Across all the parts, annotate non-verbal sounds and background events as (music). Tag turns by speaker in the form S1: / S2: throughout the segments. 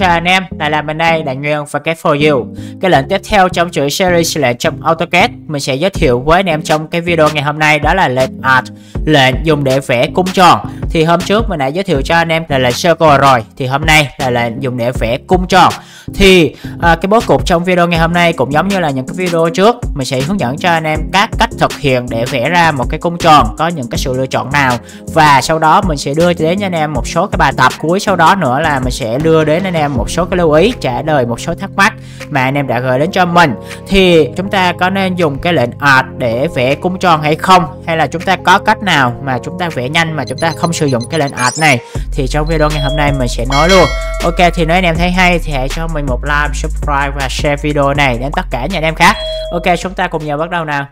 S1: chào anh em, lại là mình đây, Đại Nguyên và cái for you. Cái lệnh tiếp theo trong chuỗi series lệnh trong AutoCAD mình sẽ giới thiệu với anh em trong cái video ngày hôm nay đó là lệnh art, lệnh dùng để vẽ cung tròn. Thì hôm trước mình đã giới thiệu cho anh em là lệnh circle rồi, thì hôm nay là lệnh dùng để vẽ cung tròn thì à, cái bố cục trong video ngày hôm nay cũng giống như là những cái video trước mình sẽ hướng dẫn cho anh em các cách thực hiện để vẽ ra một cái cung tròn có những cái sự lựa chọn nào và sau đó mình sẽ đưa đến cho anh em một số cái bài tập cuối sau đó nữa là mình sẽ đưa đến anh em một số cái lưu ý trả lời một số thắc mắc mà anh em đã gửi đến cho mình thì chúng ta có nên dùng cái lệnh art để vẽ cung tròn hay không hay là chúng ta có cách nào mà chúng ta vẽ nhanh mà chúng ta không sử dụng cái lệnh art này thì trong video ngày hôm nay mình sẽ nói luôn ok thì nếu anh em thấy hay thì hãy cho mình mình một like, subscribe và share video này đến tất cả những anh em khác. Ok, chúng ta cùng nhau bắt đầu nào.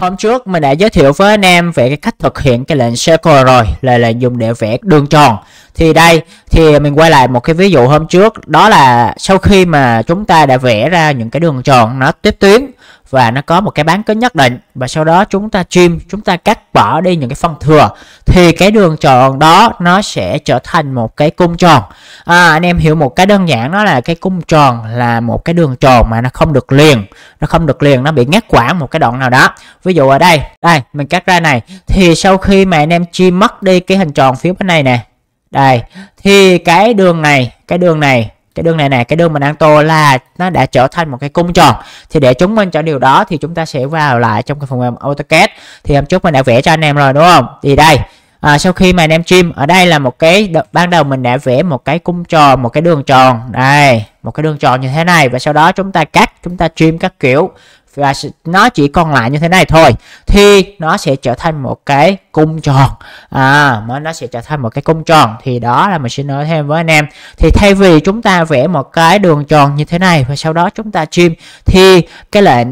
S1: Hôm trước mình đã giới thiệu với anh em về cái cách thực hiện cái lệnh circle rồi là lệnh dùng để vẽ đường tròn thì đây thì mình quay lại một cái ví dụ hôm trước đó là sau khi mà chúng ta đã vẽ ra những cái đường tròn nó tiếp tuyến và nó có một cái bán kính nhất định và sau đó chúng ta trim chúng ta cắt bỏ đi những cái phần thừa thì cái đường tròn đó nó sẽ trở thành một cái cung tròn à, anh em hiểu một cái đơn giản đó là cái cung tròn là một cái đường tròn mà nó không được liền nó không được liền nó bị ngắt quãng một cái đoạn nào đó ví dụ ở đây đây mình cắt ra này thì sau khi mà anh em trim mất đi cái hình tròn phía bên này nè đây thì cái đường này cái đường này cái đường này nè cái đường mình đang tô là nó đã trở thành một cái cung tròn thì để chứng minh cho điều đó thì chúng ta sẽ vào lại trong cái phần mềm AutoCAD thì hôm trước mình đã vẽ cho anh em rồi đúng không thì đây à, sau khi mà anh em trim ở đây là một cái ban đầu mình đã vẽ một cái cung tròn một cái đường tròn đây một cái đường tròn như thế này và sau đó chúng ta cắt chúng ta trim các kiểu và nó chỉ còn lại như thế này thôi thì nó sẽ trở thành một cái cung tròn à mà nó sẽ trở thành một cái cung tròn thì đó là mình sẽ nói thêm với anh em thì thay vì chúng ta vẽ một cái đường tròn như thế này và sau đó chúng ta trim thì cái lệnh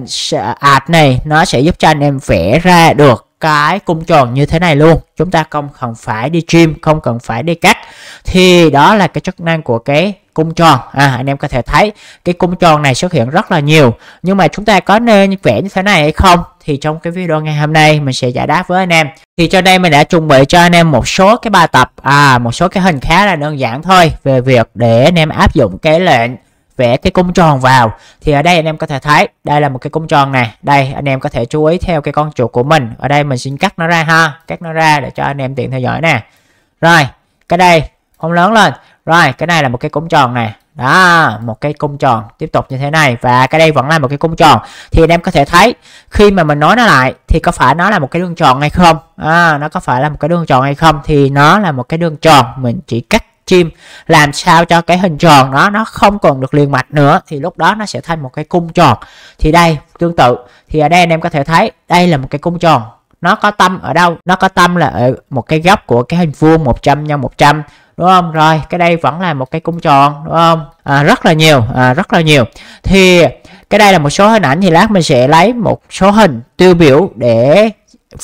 S1: ạt này nó sẽ giúp cho anh em vẽ ra được cái cung tròn như thế này luôn chúng ta không cần phải đi trim không cần phải đi cắt thì đó là cái chức năng của cái cung tròn à, anh em có thể thấy cái cung tròn này xuất hiện rất là nhiều nhưng mà chúng ta có nên vẽ như thế này hay không thì trong cái video ngày hôm nay mình sẽ giải đáp với anh em thì cho đây mình đã chuẩn bị cho anh em một số cái bài tập à một số cái hình khá là đơn giản thôi về việc để anh em áp dụng cái lệnh vẽ cái cung tròn vào thì ở đây anh em có thể thấy đây là một cái cung tròn này đây anh em có thể chú ý theo cái con chuột của mình ở đây mình xin cắt nó ra ha cắt nó ra để cho anh em tiện theo dõi nè rồi cái đây không lớn lên rồi cái này là một cái cung tròn này đó một cái cung tròn tiếp tục như thế này và cái đây vẫn là một cái cung tròn thì anh em có thể thấy khi mà mình nói nó lại thì có phải nó là một cái đường tròn hay không à, nó có phải là một cái đường tròn hay không thì nó là một cái đường tròn mình chỉ cắt chim làm sao cho cái hình tròn đó nó không còn được liền mạch nữa thì lúc đó nó sẽ thành một cái cung tròn thì đây tương tự thì ở đây anh em có thể thấy đây là một cái cung tròn nó có tâm ở đâu nó có tâm là ở một cái góc của cái hình vuông 100 x 100 đúng không rồi cái đây vẫn là một cái cung tròn đúng không à, rất là nhiều à, rất là nhiều thì cái đây là một số hình ảnh thì lát mình sẽ lấy một số hình tiêu biểu để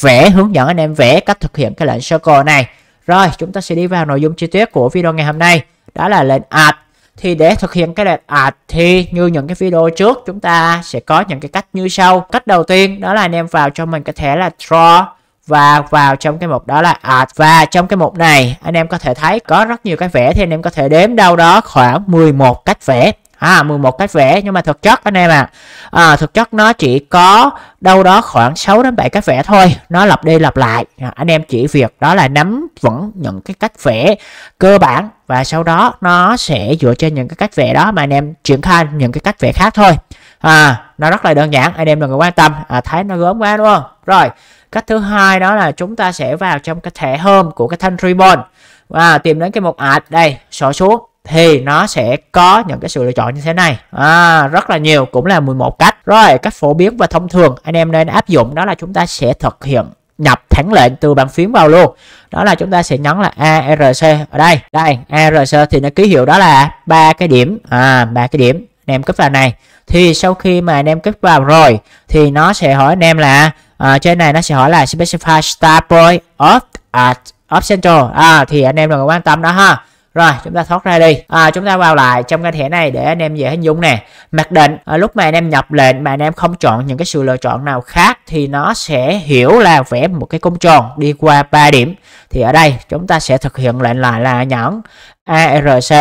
S1: vẽ hướng dẫn anh em vẽ cách thực hiện cái lệnh circle này rồi chúng ta sẽ đi vào nội dung chi tiết của video ngày hôm nay đó là lệnh art thì để thực hiện cái lệnh ạt à, thì như những cái video trước chúng ta sẽ có những cái cách như sau cách đầu tiên đó là anh em vào cho mình cái thẻ là draw và vào trong cái mục đó là art và trong cái mục này anh em có thể thấy có rất nhiều cái vẽ thì anh em có thể đếm đâu đó khoảng 11 cách vẽ à, 11 cách vẽ nhưng mà thực chất anh em ạ à, à, thực chất nó chỉ có đâu đó khoảng 6 đến 7 cách vẽ thôi nó lặp đi lặp lại à, anh em chỉ việc đó là nắm vững những cái cách vẽ cơ bản và sau đó nó sẽ dựa trên những cái cách vẽ đó mà anh em triển khai những cái cách vẽ khác thôi à nó rất là đơn giản anh em đừng có quan tâm à, thấy nó gớm quá đúng không rồi cách thứ hai đó là chúng ta sẽ vào trong cái thẻ hôm của cái thanh ribbon và tìm đến cái mục ạt đây sổ xuống thì nó sẽ có những cái sự lựa chọn như thế này à, rất là nhiều cũng là 11 cách rồi cách phổ biến và thông thường anh em nên áp dụng đó là chúng ta sẽ thực hiện nhập thẳng lệnh từ bàn phím vào luôn đó là chúng ta sẽ nhấn là ARC ở đây đây ARC thì nó ký hiệu đó là ba cái điểm à ba cái điểm anh em kích vào này thì sau khi mà anh em kích vào rồi thì nó sẽ hỏi anh em là à, trên này nó sẽ hỏi là specify start point of at of central à thì anh em đừng quan tâm đó ha rồi chúng ta thoát ra đi à, chúng ta vào lại trong cái thẻ này để anh em dễ hình dung nè mặc định à, lúc mà anh em nhập lệnh mà anh em không chọn những cái sự lựa chọn nào khác thì nó sẽ hiểu là vẽ một cái cung tròn đi qua 3 điểm thì ở đây chúng ta sẽ thực hiện lệnh lại là nhẫn ARC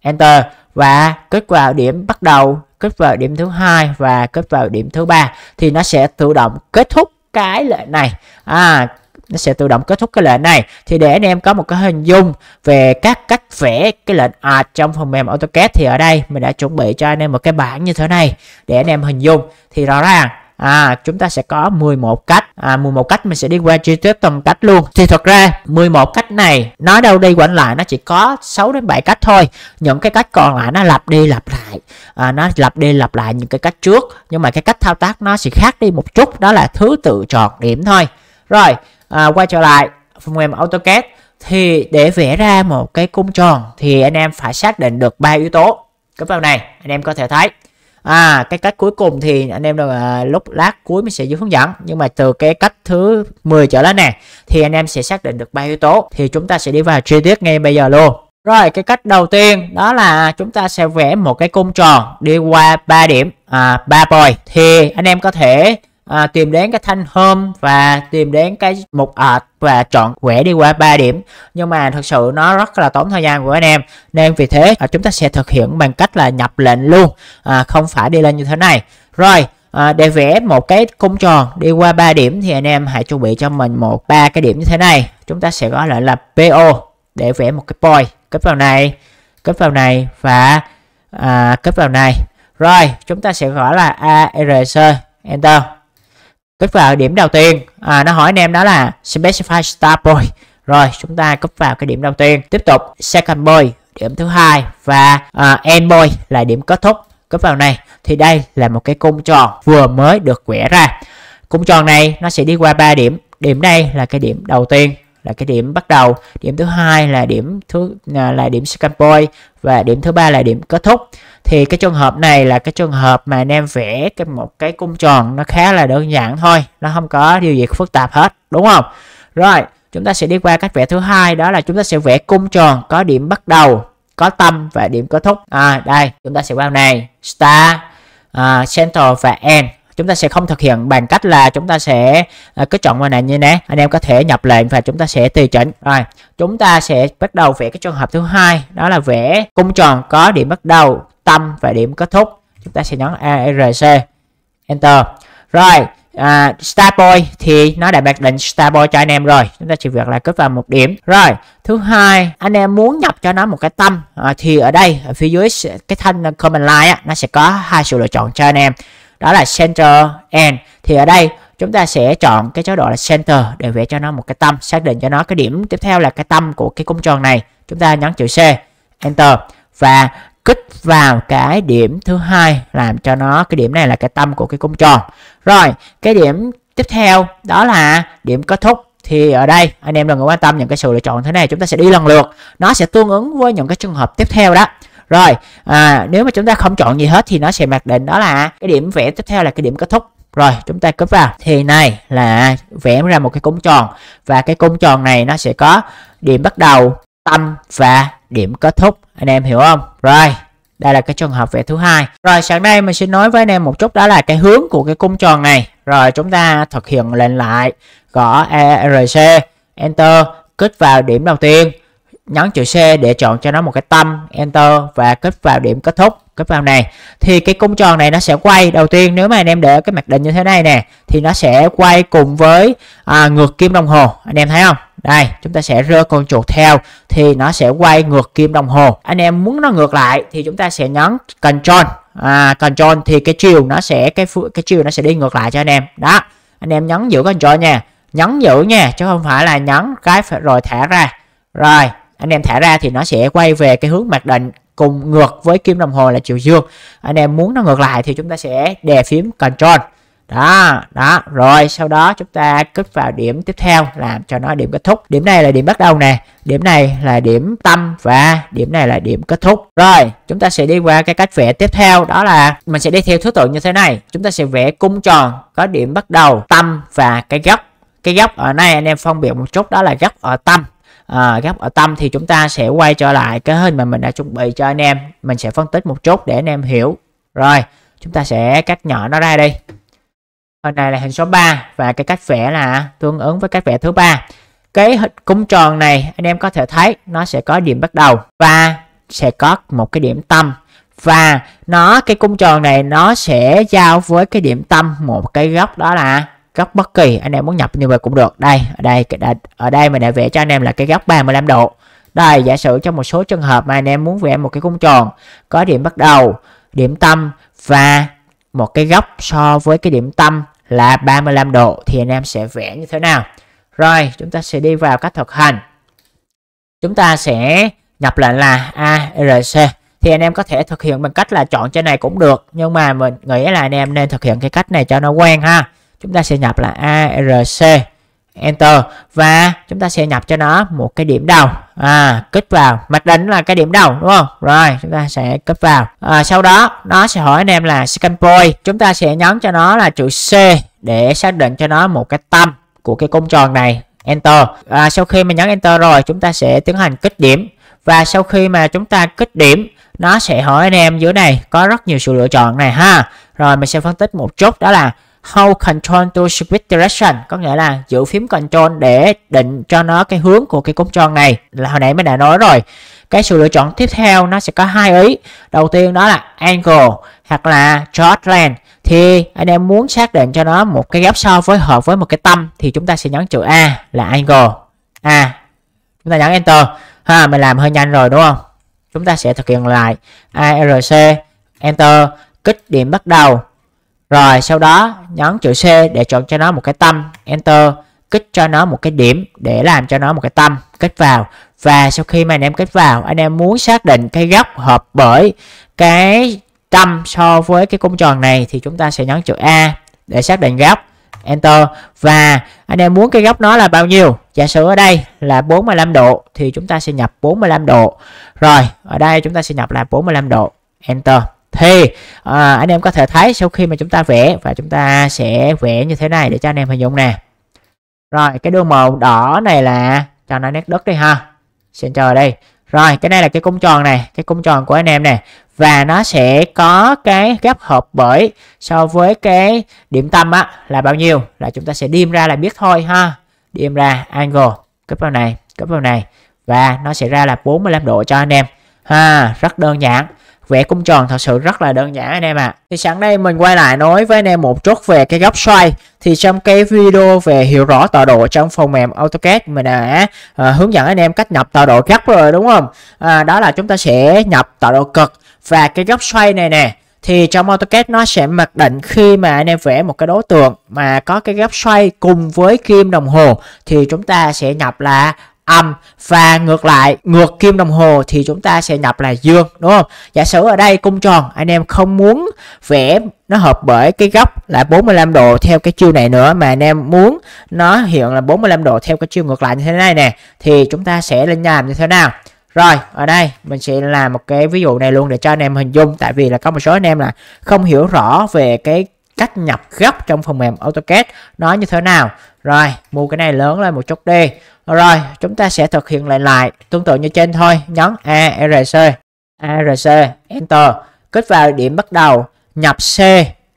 S1: Enter và kết vào điểm bắt đầu kết vào điểm thứ hai và kết vào điểm thứ ba thì nó sẽ tự động kết thúc cái lệnh này à nó sẽ tự động kết thúc cái lệnh này thì để anh em có một cái hình dung về các cách vẽ cái lệnh art trong phần mềm AutoCAD thì ở đây mình đã chuẩn bị cho anh em một cái bảng như thế này để anh em hình dung thì rõ ràng à chúng ta sẽ có 11 cách à 11 cách mình sẽ đi qua chi tiết từng cách luôn thì thật ra 11 cách này nói đâu đi quẩn lại nó chỉ có 6 đến 7 cách thôi những cái cách còn lại nó lặp đi lặp lại à, nó lặp đi lặp lại những cái cách trước nhưng mà cái cách thao tác nó sẽ khác đi một chút đó là thứ tự chọn điểm thôi rồi à, quay trở lại phần mềm AutoCAD thì để vẽ ra một cái cung tròn thì anh em phải xác định được ba yếu tố cái vào này anh em có thể thấy à cái cách cuối cùng thì anh em là lúc lát cuối mình sẽ dưới hướng dẫn nhưng mà từ cái cách thứ 10 trở lên này thì anh em sẽ xác định được ba yếu tố thì chúng ta sẽ đi vào chi tiết ngay bây giờ luôn rồi cái cách đầu tiên đó là chúng ta sẽ vẽ một cái cung tròn đi qua ba điểm à 3 point thì anh em có thể à, tìm đến cái thanh hôm và tìm đến cái mục art và chọn quẻ đi qua 3 điểm nhưng mà thật sự nó rất là tốn thời gian của anh em nên vì thế à, chúng ta sẽ thực hiện bằng cách là nhập lệnh luôn à, không phải đi lên như thế này rồi À, để vẽ một cái cung tròn đi qua 3 điểm thì anh em hãy chuẩn bị cho mình một ba cái điểm như thế này chúng ta sẽ gọi lại là PO để vẽ một cái point cấp vào này cấp vào này và à, kết vào này rồi chúng ta sẽ gọi là ARC enter Click vào điểm đầu tiên à, Nó hỏi anh em đó là Specify star boy, Rồi chúng ta cúp vào cái điểm đầu tiên Tiếp tục Second boy điểm thứ hai và uh, end boy là điểm kết thúc cúp vào này thì đây là một cái cung tròn vừa mới được vẽ ra cung tròn này nó sẽ đi qua 3 điểm điểm đây là cái điểm đầu tiên là cái điểm bắt đầu điểm thứ hai là điểm thứ à, là điểm scan point và điểm thứ ba là điểm kết thúc thì cái trường hợp này là cái trường hợp mà anh em vẽ cái một cái cung tròn nó khá là đơn giản thôi nó không có điều gì phức tạp hết đúng không rồi chúng ta sẽ đi qua cách vẽ thứ hai đó là chúng ta sẽ vẽ cung tròn có điểm bắt đầu có tâm và điểm kết thúc à đây chúng ta sẽ vào này star uh, center và end chúng ta sẽ không thực hiện bằng cách là chúng ta sẽ à, cứ chọn ngoài này như thế anh em có thể nhập lệnh và chúng ta sẽ tùy chỉnh rồi chúng ta sẽ bắt đầu vẽ cái trường hợp thứ hai đó là vẽ cung tròn có điểm bắt đầu tâm và điểm kết thúc chúng ta sẽ nhấn ARC enter rồi à, star thì nó đã mặc định star cho anh em rồi chúng ta chỉ việc là cướp vào một điểm rồi thứ hai anh em muốn nhập cho nó một cái tâm à, thì ở đây ở phía dưới cái thanh command line á, nó sẽ có hai sự lựa chọn cho anh em đó là center and thì ở đây chúng ta sẽ chọn cái chế độ là center để vẽ cho nó một cái tâm xác định cho nó cái điểm tiếp theo là cái tâm của cái cung tròn này chúng ta nhấn chữ C enter và kích vào cái điểm thứ hai làm cho nó cái điểm này là cái tâm của cái cung tròn rồi cái điểm tiếp theo đó là điểm kết thúc thì ở đây anh em đừng có quan tâm những cái sự lựa chọn thế này chúng ta sẽ đi lần lượt nó sẽ tương ứng với những cái trường hợp tiếp theo đó rồi à, nếu mà chúng ta không chọn gì hết thì nó sẽ mặc định đó là cái điểm vẽ tiếp theo là cái điểm kết thúc rồi chúng ta cúp vào thì này là vẽ ra một cái cung tròn và cái cung tròn này nó sẽ có điểm bắt đầu tâm và điểm kết thúc anh em hiểu không rồi đây là cái trường hợp vẽ thứ hai rồi sáng nay mình sẽ nói với anh em một chút đó là cái hướng của cái cung tròn này rồi chúng ta thực hiện lệnh lại gõ ERC Enter kích vào điểm đầu tiên nhấn chữ C để chọn cho nó một cái tâm enter và kích vào điểm kết thúc cái vào này thì cái cung tròn này nó sẽ quay đầu tiên nếu mà anh em để cái mặc định như thế này nè thì nó sẽ quay cùng với à, ngược kim đồng hồ anh em thấy không đây chúng ta sẽ rơ con chuột theo thì nó sẽ quay ngược kim đồng hồ anh em muốn nó ngược lại thì chúng ta sẽ nhấn control à, control thì cái chiều nó sẽ cái cái chiều nó sẽ đi ngược lại cho anh em đó anh em nhấn giữ control nha nhấn giữ nha chứ không phải là nhấn cái rồi thả ra rồi anh em thả ra thì nó sẽ quay về cái hướng mặc định cùng ngược với kim đồng hồ là chiều dương anh em muốn nó ngược lại thì chúng ta sẽ đè phím control đó đó rồi sau đó chúng ta kích vào điểm tiếp theo làm cho nó điểm kết thúc điểm này là điểm bắt đầu nè điểm này là điểm tâm và điểm này là điểm kết thúc rồi chúng ta sẽ đi qua cái cách vẽ tiếp theo đó là mình sẽ đi theo thứ tự như thế này chúng ta sẽ vẽ cung tròn có điểm bắt đầu tâm và cái góc cái góc ở đây anh em phân biệt một chút đó là góc ở tâm à, góc ở tâm thì chúng ta sẽ quay trở lại cái hình mà mình đã chuẩn bị cho anh em mình sẽ phân tích một chút để anh em hiểu rồi chúng ta sẽ cắt nhỏ nó ra đi hình này là hình số 3 và cái cách vẽ là tương ứng với cách vẽ thứ ba cái cung tròn này anh em có thể thấy nó sẽ có điểm bắt đầu và sẽ có một cái điểm tâm và nó cái cung tròn này nó sẽ giao với cái điểm tâm một cái góc đó là góc bất kỳ anh em muốn nhập như vậy cũng được đây ở đây ở đây mình đã vẽ cho anh em là cái góc 35 độ đây giả sử trong một số trường hợp mà anh em muốn vẽ một cái cung tròn có điểm bắt đầu điểm tâm và một cái góc so với cái điểm tâm là 35 độ thì anh em sẽ vẽ như thế nào rồi chúng ta sẽ đi vào cách thực hành chúng ta sẽ nhập lệnh là ARC thì anh em có thể thực hiện bằng cách là chọn trên này cũng được nhưng mà mình nghĩ là anh em nên thực hiện cái cách này cho nó quen ha chúng ta sẽ nhập là ARC Enter và chúng ta sẽ nhập cho nó một cái điểm đầu à kích vào mặt định là cái điểm đầu đúng không rồi chúng ta sẽ kích vào à, sau đó nó sẽ hỏi anh em là scan point chúng ta sẽ nhấn cho nó là chữ C để xác định cho nó một cái tâm của cái cung tròn này Enter à, sau khi mà nhấn Enter rồi chúng ta sẽ tiến hành kích điểm và sau khi mà chúng ta kích điểm nó sẽ hỏi anh em dưới này có rất nhiều sự lựa chọn này ha rồi mình sẽ phân tích một chút đó là hold control to switch direction có nghĩa là giữ phím control để định cho nó cái hướng của cái cúc tròn này là hồi nãy mình đã nói rồi cái sự lựa chọn tiếp theo nó sẽ có hai ý đầu tiên đó là angle hoặc là chart line thì anh em muốn xác định cho nó một cái góc so với hợp với một cái tâm thì chúng ta sẽ nhấn chữ A là angle A chúng ta nhấn enter ha mình làm hơi nhanh rồi đúng không chúng ta sẽ thực hiện lại ARC enter kích điểm bắt đầu rồi sau đó nhấn chữ C để chọn cho nó một cái tâm Enter kích cho nó một cái điểm để làm cho nó một cái tâm kích vào và sau khi mà anh em kích vào anh em muốn xác định cái góc hợp bởi cái tâm so với cái cung tròn này thì chúng ta sẽ nhấn chữ A để xác định góc Enter và anh em muốn cái góc nó là bao nhiêu giả sử ở đây là 45 độ thì chúng ta sẽ nhập 45 độ rồi ở đây chúng ta sẽ nhập là 45 độ Enter thì à, anh em có thể thấy sau khi mà chúng ta vẽ và chúng ta sẽ vẽ như thế này để cho anh em hình dung nè rồi cái đường màu đỏ này là cho nó nét đất đi ha xin chờ đây rồi cái này là cái cung tròn này cái cung tròn của anh em nè và nó sẽ có cái ghép hợp bởi so với cái điểm tâm á là bao nhiêu là chúng ta sẽ điêm ra là biết thôi ha điêm ra angle cấp vào này cấp vào này và nó sẽ ra là 45 độ cho anh em ha rất đơn giản vẽ cung tròn thật sự rất là đơn giản anh em ạ à. thì sẵn đây mình quay lại nói với anh em một chút về cái góc xoay thì trong cái video về hiểu rõ tọa độ trong phần mềm AutoCAD mình đã à, hướng dẫn anh em cách nhập tọa độ góc rồi đúng không à, đó là chúng ta sẽ nhập tọa độ cực và cái góc xoay này nè thì trong AutoCAD nó sẽ mặc định khi mà anh em vẽ một cái đối tượng mà có cái góc xoay cùng với kim đồng hồ thì chúng ta sẽ nhập là âm và ngược lại ngược kim đồng hồ thì chúng ta sẽ nhập là dương đúng không giả sử ở đây cung tròn anh em không muốn vẽ nó hợp bởi cái góc là 45 độ theo cái chiều này nữa mà anh em muốn nó hiện là 45 độ theo cái chiều ngược lại như thế này nè thì chúng ta sẽ lên làm như thế nào rồi ở đây mình sẽ làm một cái ví dụ này luôn để cho anh em hình dung tại vì là có một số anh em là không hiểu rõ về cái cách nhập gấp trong phần mềm AutoCAD nó như thế nào rồi mua cái này lớn lên một chút đi rồi chúng ta sẽ thực hiện lại lại tương tự như trên thôi nhấn ARC ARC Enter kích vào điểm bắt đầu nhập C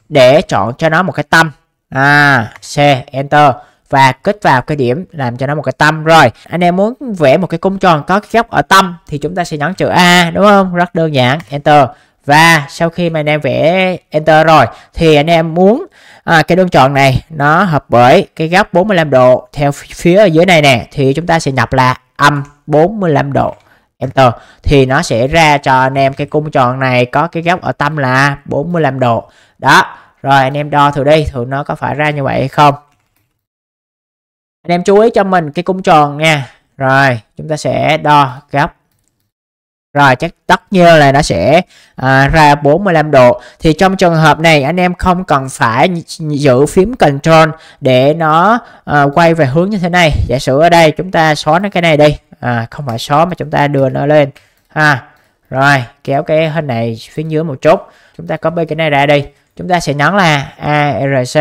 S1: để chọn cho nó một cái tâm à C Enter và kích vào cái điểm làm cho nó một cái tâm rồi anh em muốn vẽ một cái cung tròn có cái góc ở tâm thì chúng ta sẽ nhấn chữ A đúng không rất đơn giản Enter và sau khi mà anh em vẽ enter rồi thì anh em muốn à, cái đường tròn này nó hợp với cái góc 45 độ theo phía ở dưới này nè thì chúng ta sẽ nhập là âm 45 độ enter thì nó sẽ ra cho anh em cái cung tròn này có cái góc ở tâm là 45 độ đó rồi anh em đo thử đi thử nó có phải ra như vậy hay không anh em chú ý cho mình cái cung tròn nha rồi chúng ta sẽ đo góc rồi chắc tất nhiên là nó sẽ à, ra 45 độ thì trong trường hợp này anh em không cần phải giữ phím control để nó à, quay về hướng như thế này giả sử ở đây chúng ta xóa nó cái này đi à, không phải xóa mà chúng ta đưa nó lên ha rồi kéo cái hình này phía dưới một chút chúng ta copy cái này ra đi chúng ta sẽ nhấn là ARC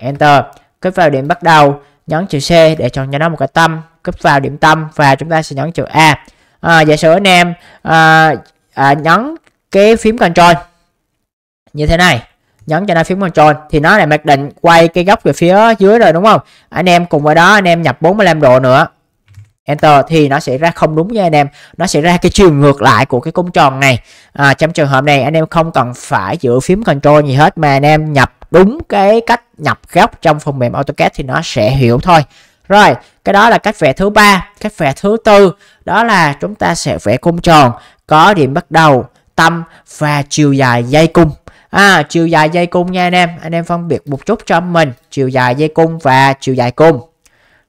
S1: Enter kích vào điểm bắt đầu nhấn chữ C để chọn cho nó một cái tâm kích vào điểm tâm và chúng ta sẽ nhấn chữ A à, giả sử anh em à, à, nhấn cái phím control như thế này nhấn cho nó phím control thì nó lại mặc định quay cái góc về phía dưới rồi đúng không anh em cùng với đó anh em nhập 45 độ nữa enter thì nó sẽ ra không đúng nha anh em nó sẽ ra cái chiều ngược lại của cái cung tròn này à, trong trường hợp này anh em không cần phải giữ phím control gì hết mà anh em nhập đúng cái cách nhập góc trong phần mềm AutoCAD thì nó sẽ hiểu thôi rồi, cái đó là cách vẽ thứ ba, cách vẽ thứ tư đó là chúng ta sẽ vẽ cung tròn có điểm bắt đầu, tâm và chiều dài dây cung. À, chiều dài dây cung nha anh em, anh em phân biệt một chút cho mình chiều dài dây cung và chiều dài cung.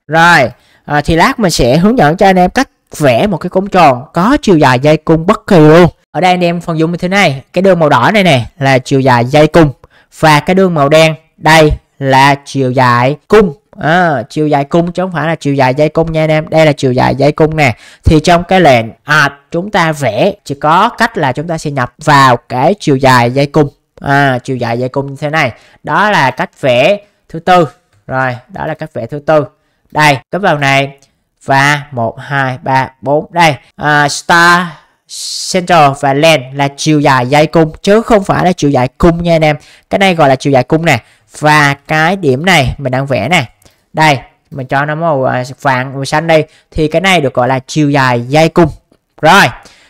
S1: Rồi, à, thì lát mình sẽ hướng dẫn cho anh em cách vẽ một cái cung tròn có chiều dài dây cung bất kỳ luôn. Ở đây anh em phần dụng như thế này, cái đường màu đỏ này nè là chiều dài dây cung và cái đường màu đen đây là chiều dài cung à, chiều dài cung chứ không phải là chiều dài dây cung nha anh em đây là chiều dài dây cung nè thì trong cái lệnh à, chúng ta vẽ chỉ có cách là chúng ta sẽ nhập vào cái chiều dài dây cung à, chiều dài dây cung như thế này đó là cách vẽ thứ tư rồi đó là cách vẽ thứ tư đây cấp vào này và 1 2 3 4 đây à, star center và len là chiều dài dây cung chứ không phải là chiều dài cung nha anh em cái này gọi là chiều dài cung nè và cái điểm này mình đang vẽ nè đây mình cho nó màu à, vàng màu xanh đi thì cái này được gọi là chiều dài dây cung rồi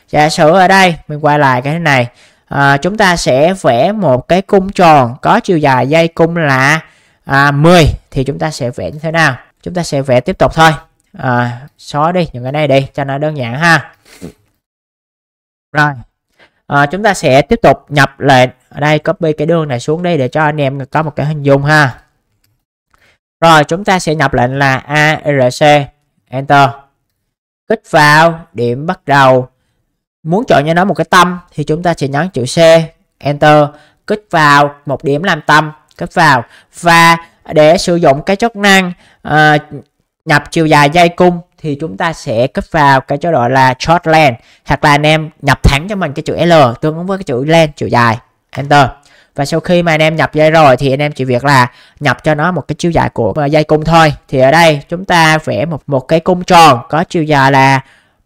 S1: giả sử ở đây mình quay lại cái này à, chúng ta sẽ vẽ một cái cung tròn có chiều dài dây cung là à, 10 thì chúng ta sẽ vẽ như thế nào chúng ta sẽ vẽ tiếp tục thôi à, xóa đi những cái này đi cho nó đơn giản ha rồi à, chúng ta sẽ tiếp tục nhập lệnh ở đây copy cái đường này xuống đây để cho anh em có một cái hình dung ha rồi chúng ta sẽ nhập lệnh là ARC Enter Kích vào điểm bắt đầu Muốn chọn cho nó một cái tâm thì chúng ta sẽ nhấn chữ C Enter Kích vào một điểm làm tâm Kích vào Và để sử dụng cái chức năng uh, nhập chiều dài dây cung thì chúng ta sẽ kích vào cái chỗ gọi là short length hoặc là anh em nhập thẳng cho mình cái chữ L tương ứng với cái chữ length chiều dài Enter và sau khi mà anh em nhập dây rồi thì anh em chỉ việc là nhập cho nó một cái chiều dài của ờ, dây cung thôi thì ở đây chúng ta vẽ một một cái cung tròn có chiều dài là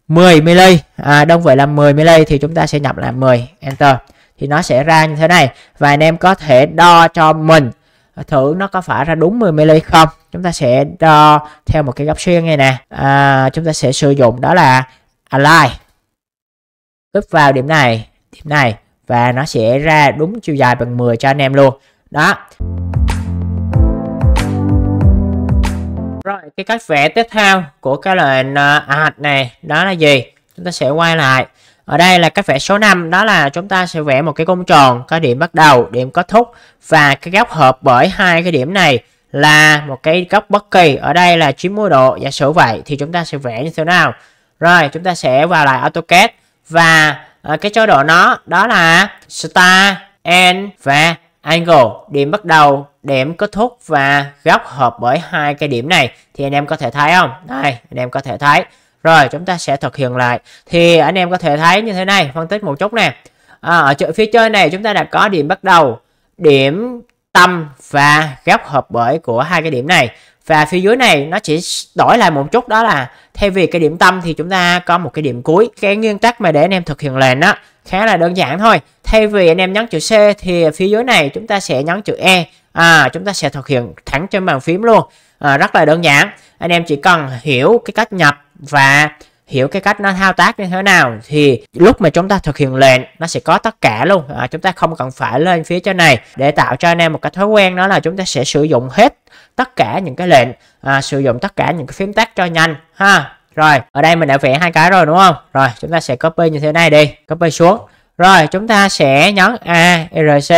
S1: 10 mm à, đơn vị là 10 mm thì chúng ta sẽ nhập là 10 enter thì nó sẽ ra như thế này và anh em có thể đo cho mình ờ, thử nó có phải ra đúng 10 mm không chúng ta sẽ đo theo một cái góc xuyên này nè à, chúng ta sẽ sử dụng đó là align cúp vào điểm này điểm này và nó sẽ ra đúng chiều dài bằng 10 cho anh em luôn đó rồi cái cách vẽ tiếp theo của cái lệnh à, à, hạch này đó là gì chúng ta sẽ quay lại ở đây là cách vẽ số 5 đó là chúng ta sẽ vẽ một cái cung tròn có điểm bắt đầu điểm kết thúc và cái góc hợp bởi hai cái điểm này là một cái góc bất kỳ ở đây là 90 độ giả sử vậy thì chúng ta sẽ vẽ như thế nào rồi chúng ta sẽ vào lại AutoCAD và Ờ, cái chỗ độ nó đó là star and và angle điểm bắt đầu điểm kết thúc và góc hợp bởi hai cái điểm này thì anh em có thể thấy không đây anh em có thể thấy rồi chúng ta sẽ thực hiện lại thì anh em có thể thấy như thế này phân tích một chút nè à, ở chỗ phía chơi này chúng ta đã có điểm bắt đầu điểm tâm và góc hợp bởi của hai cái điểm này và phía dưới này nó chỉ đổi lại một chút đó là thay vì cái điểm tâm thì chúng ta có một cái điểm cuối cái nguyên tắc mà để anh em thực hiện lệnh đó khá là đơn giản thôi thay vì anh em nhấn chữ C thì phía dưới này chúng ta sẽ nhấn chữ E à, chúng ta sẽ thực hiện thẳng trên bàn phím luôn à, rất là đơn giản anh em chỉ cần hiểu cái cách nhập và hiểu cái cách nó thao tác như thế nào thì lúc mà chúng ta thực hiện lệnh nó sẽ có tất cả luôn à, chúng ta không cần phải lên phía trên này để tạo cho anh em một cái thói quen đó là chúng ta sẽ sử dụng hết tất cả những cái lệnh à, sử dụng tất cả những cái phím tắt cho nhanh ha rồi ở đây mình đã vẽ hai cái rồi đúng không rồi chúng ta sẽ copy như thế này đi copy xuống rồi chúng ta sẽ nhấn a r rc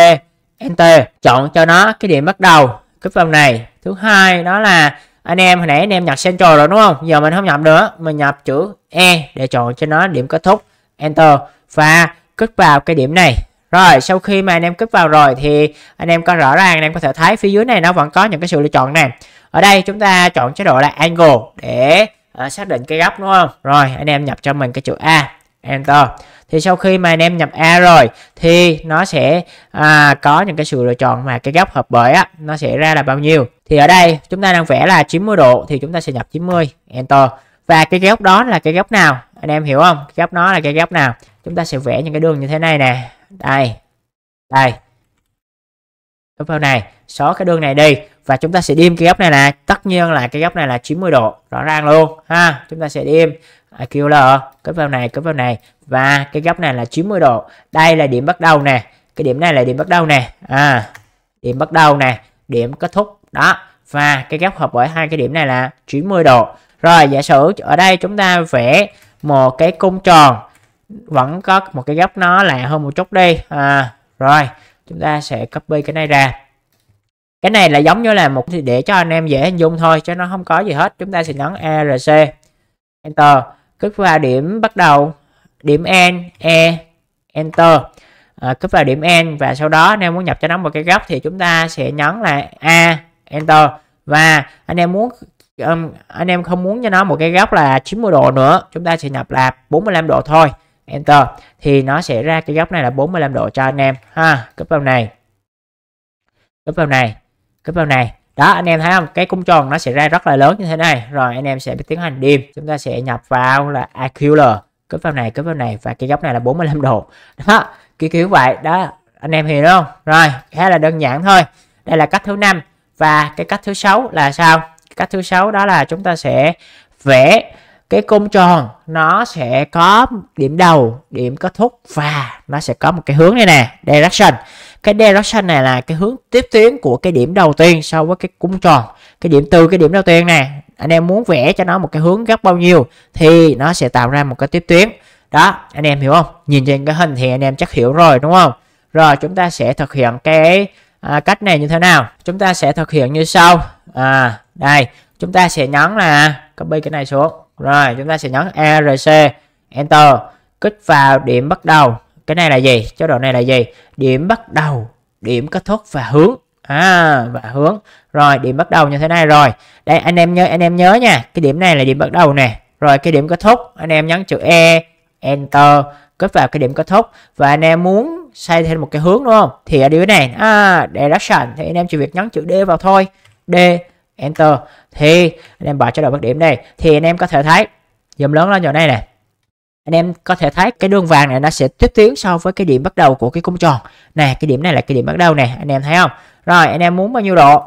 S1: enter chọn cho nó cái điểm bắt đầu cái vòng này thứ hai đó là anh em hồi nãy anh em nhập central rồi đúng không giờ mình không nhập nữa mình nhập chữ e để chọn cho nó điểm kết thúc enter và kích vào cái điểm này rồi sau khi mà anh em kích vào rồi thì anh em có rõ ràng anh em có thể thấy phía dưới này nó vẫn có những cái sự lựa chọn này. Ở đây chúng ta chọn chế độ là angle để uh, xác định cái góc đúng không? Rồi anh em nhập cho mình cái chữ A Enter. Thì sau khi mà anh em nhập A rồi thì nó sẽ à, có những cái sự lựa chọn mà cái góc hợp bởi á, nó sẽ ra là bao nhiêu. Thì ở đây chúng ta đang vẽ là 90 độ thì chúng ta sẽ nhập 90 Enter. Và cái góc đó là cái góc nào? Anh em hiểu không? Cái góc nó là cái góc nào? Chúng ta sẽ vẽ những cái đường như thế này nè đây đây đúng vào này xóa cái đường này đi và chúng ta sẽ điêm cái góc này là tất nhiên là cái góc này là 90 độ rõ ràng luôn ha chúng ta sẽ điêm IQL cất vào này cất vào này và cái góc này là 90 độ đây là điểm bắt đầu nè cái điểm này là điểm bắt đầu nè à điểm bắt đầu nè điểm kết thúc đó và cái góc hợp bởi hai cái điểm này là 90 độ rồi giả sử ở đây chúng ta vẽ một cái cung tròn vẫn có một cái góc nó là hơn một chút đi à, rồi chúng ta sẽ copy cái này ra cái này là giống như là một thì để cho anh em dễ hình dung thôi cho nó không có gì hết chúng ta sẽ nhấn ERC Enter kích vào điểm bắt đầu điểm N E Enter à, kích vào điểm N và sau đó anh em muốn nhập cho nó một cái góc thì chúng ta sẽ nhấn là A Enter và anh em muốn um, anh em không muốn cho nó một cái góc là 90 độ nữa chúng ta sẽ nhập là 45 độ thôi enter thì nó sẽ ra cái góc này là 45 độ cho anh em ha cúp vào này cúp vào này cúp vào này đó anh em thấy không cái cung tròn nó sẽ ra rất là lớn như thế này rồi anh em sẽ tiến hành dim chúng ta sẽ nhập vào là AQL cúp vào này cúp vào này và cái góc này là 45 độ đó kiểu kiểu vậy đó anh em hiểu không rồi khá là đơn giản thôi đây là cách thứ năm và cái cách thứ sáu là sao cách thứ sáu đó là chúng ta sẽ vẽ cái cung tròn nó sẽ có điểm đầu điểm kết thúc và nó sẽ có một cái hướng này nè direction cái direction này là cái hướng tiếp tuyến của cái điểm đầu tiên so với cái cung tròn cái điểm từ cái điểm đầu tiên này anh em muốn vẽ cho nó một cái hướng góc bao nhiêu thì nó sẽ tạo ra một cái tiếp tuyến đó anh em hiểu không nhìn trên cái hình thì anh em chắc hiểu rồi đúng không rồi chúng ta sẽ thực hiện cái à, cách này như thế nào chúng ta sẽ thực hiện như sau à đây chúng ta sẽ nhấn là copy cái này xuống rồi chúng ta sẽ nhấn ERC enter kích vào điểm bắt đầu cái này là gì chế độ này là gì điểm bắt đầu điểm kết thúc và hướng à và hướng rồi điểm bắt đầu như thế này rồi đây anh em nhớ anh em nhớ nha cái điểm này là điểm bắt đầu nè rồi cái điểm kết thúc anh em nhấn chữ e enter kích vào cái điểm kết thúc và anh em muốn xây thêm một cái hướng đúng không thì ở điều này à direction thì anh em chỉ việc nhấn chữ d vào thôi d enter thì anh em bỏ chế độ bất điểm đây thì anh em có thể thấy dùm lớn lên vào này nè anh em có thể thấy cái đường vàng này nó sẽ tiếp tiến so với cái điểm bắt đầu của cái cung tròn này cái điểm này là cái điểm bắt đầu này anh em thấy không rồi anh em muốn bao nhiêu độ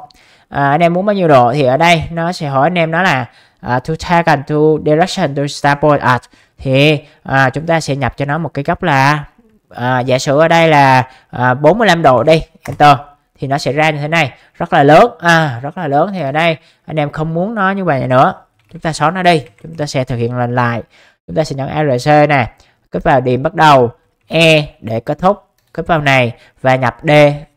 S1: à, anh em muốn bao nhiêu độ thì ở đây nó sẽ hỏi anh em đó là uh, to target to direction to start point at thì à, chúng ta sẽ nhập cho nó một cái góc là à, giả sử ở đây là à, 45 độ đi enter thì nó sẽ ra như thế này rất là lớn à rất là lớn thì ở đây anh em không muốn nó như vậy nữa chúng ta xóa nó đi chúng ta sẽ thực hiện lần lại chúng ta sẽ nhấn ARC nè kết vào điểm bắt đầu E để kết thúc kết vào này và nhập D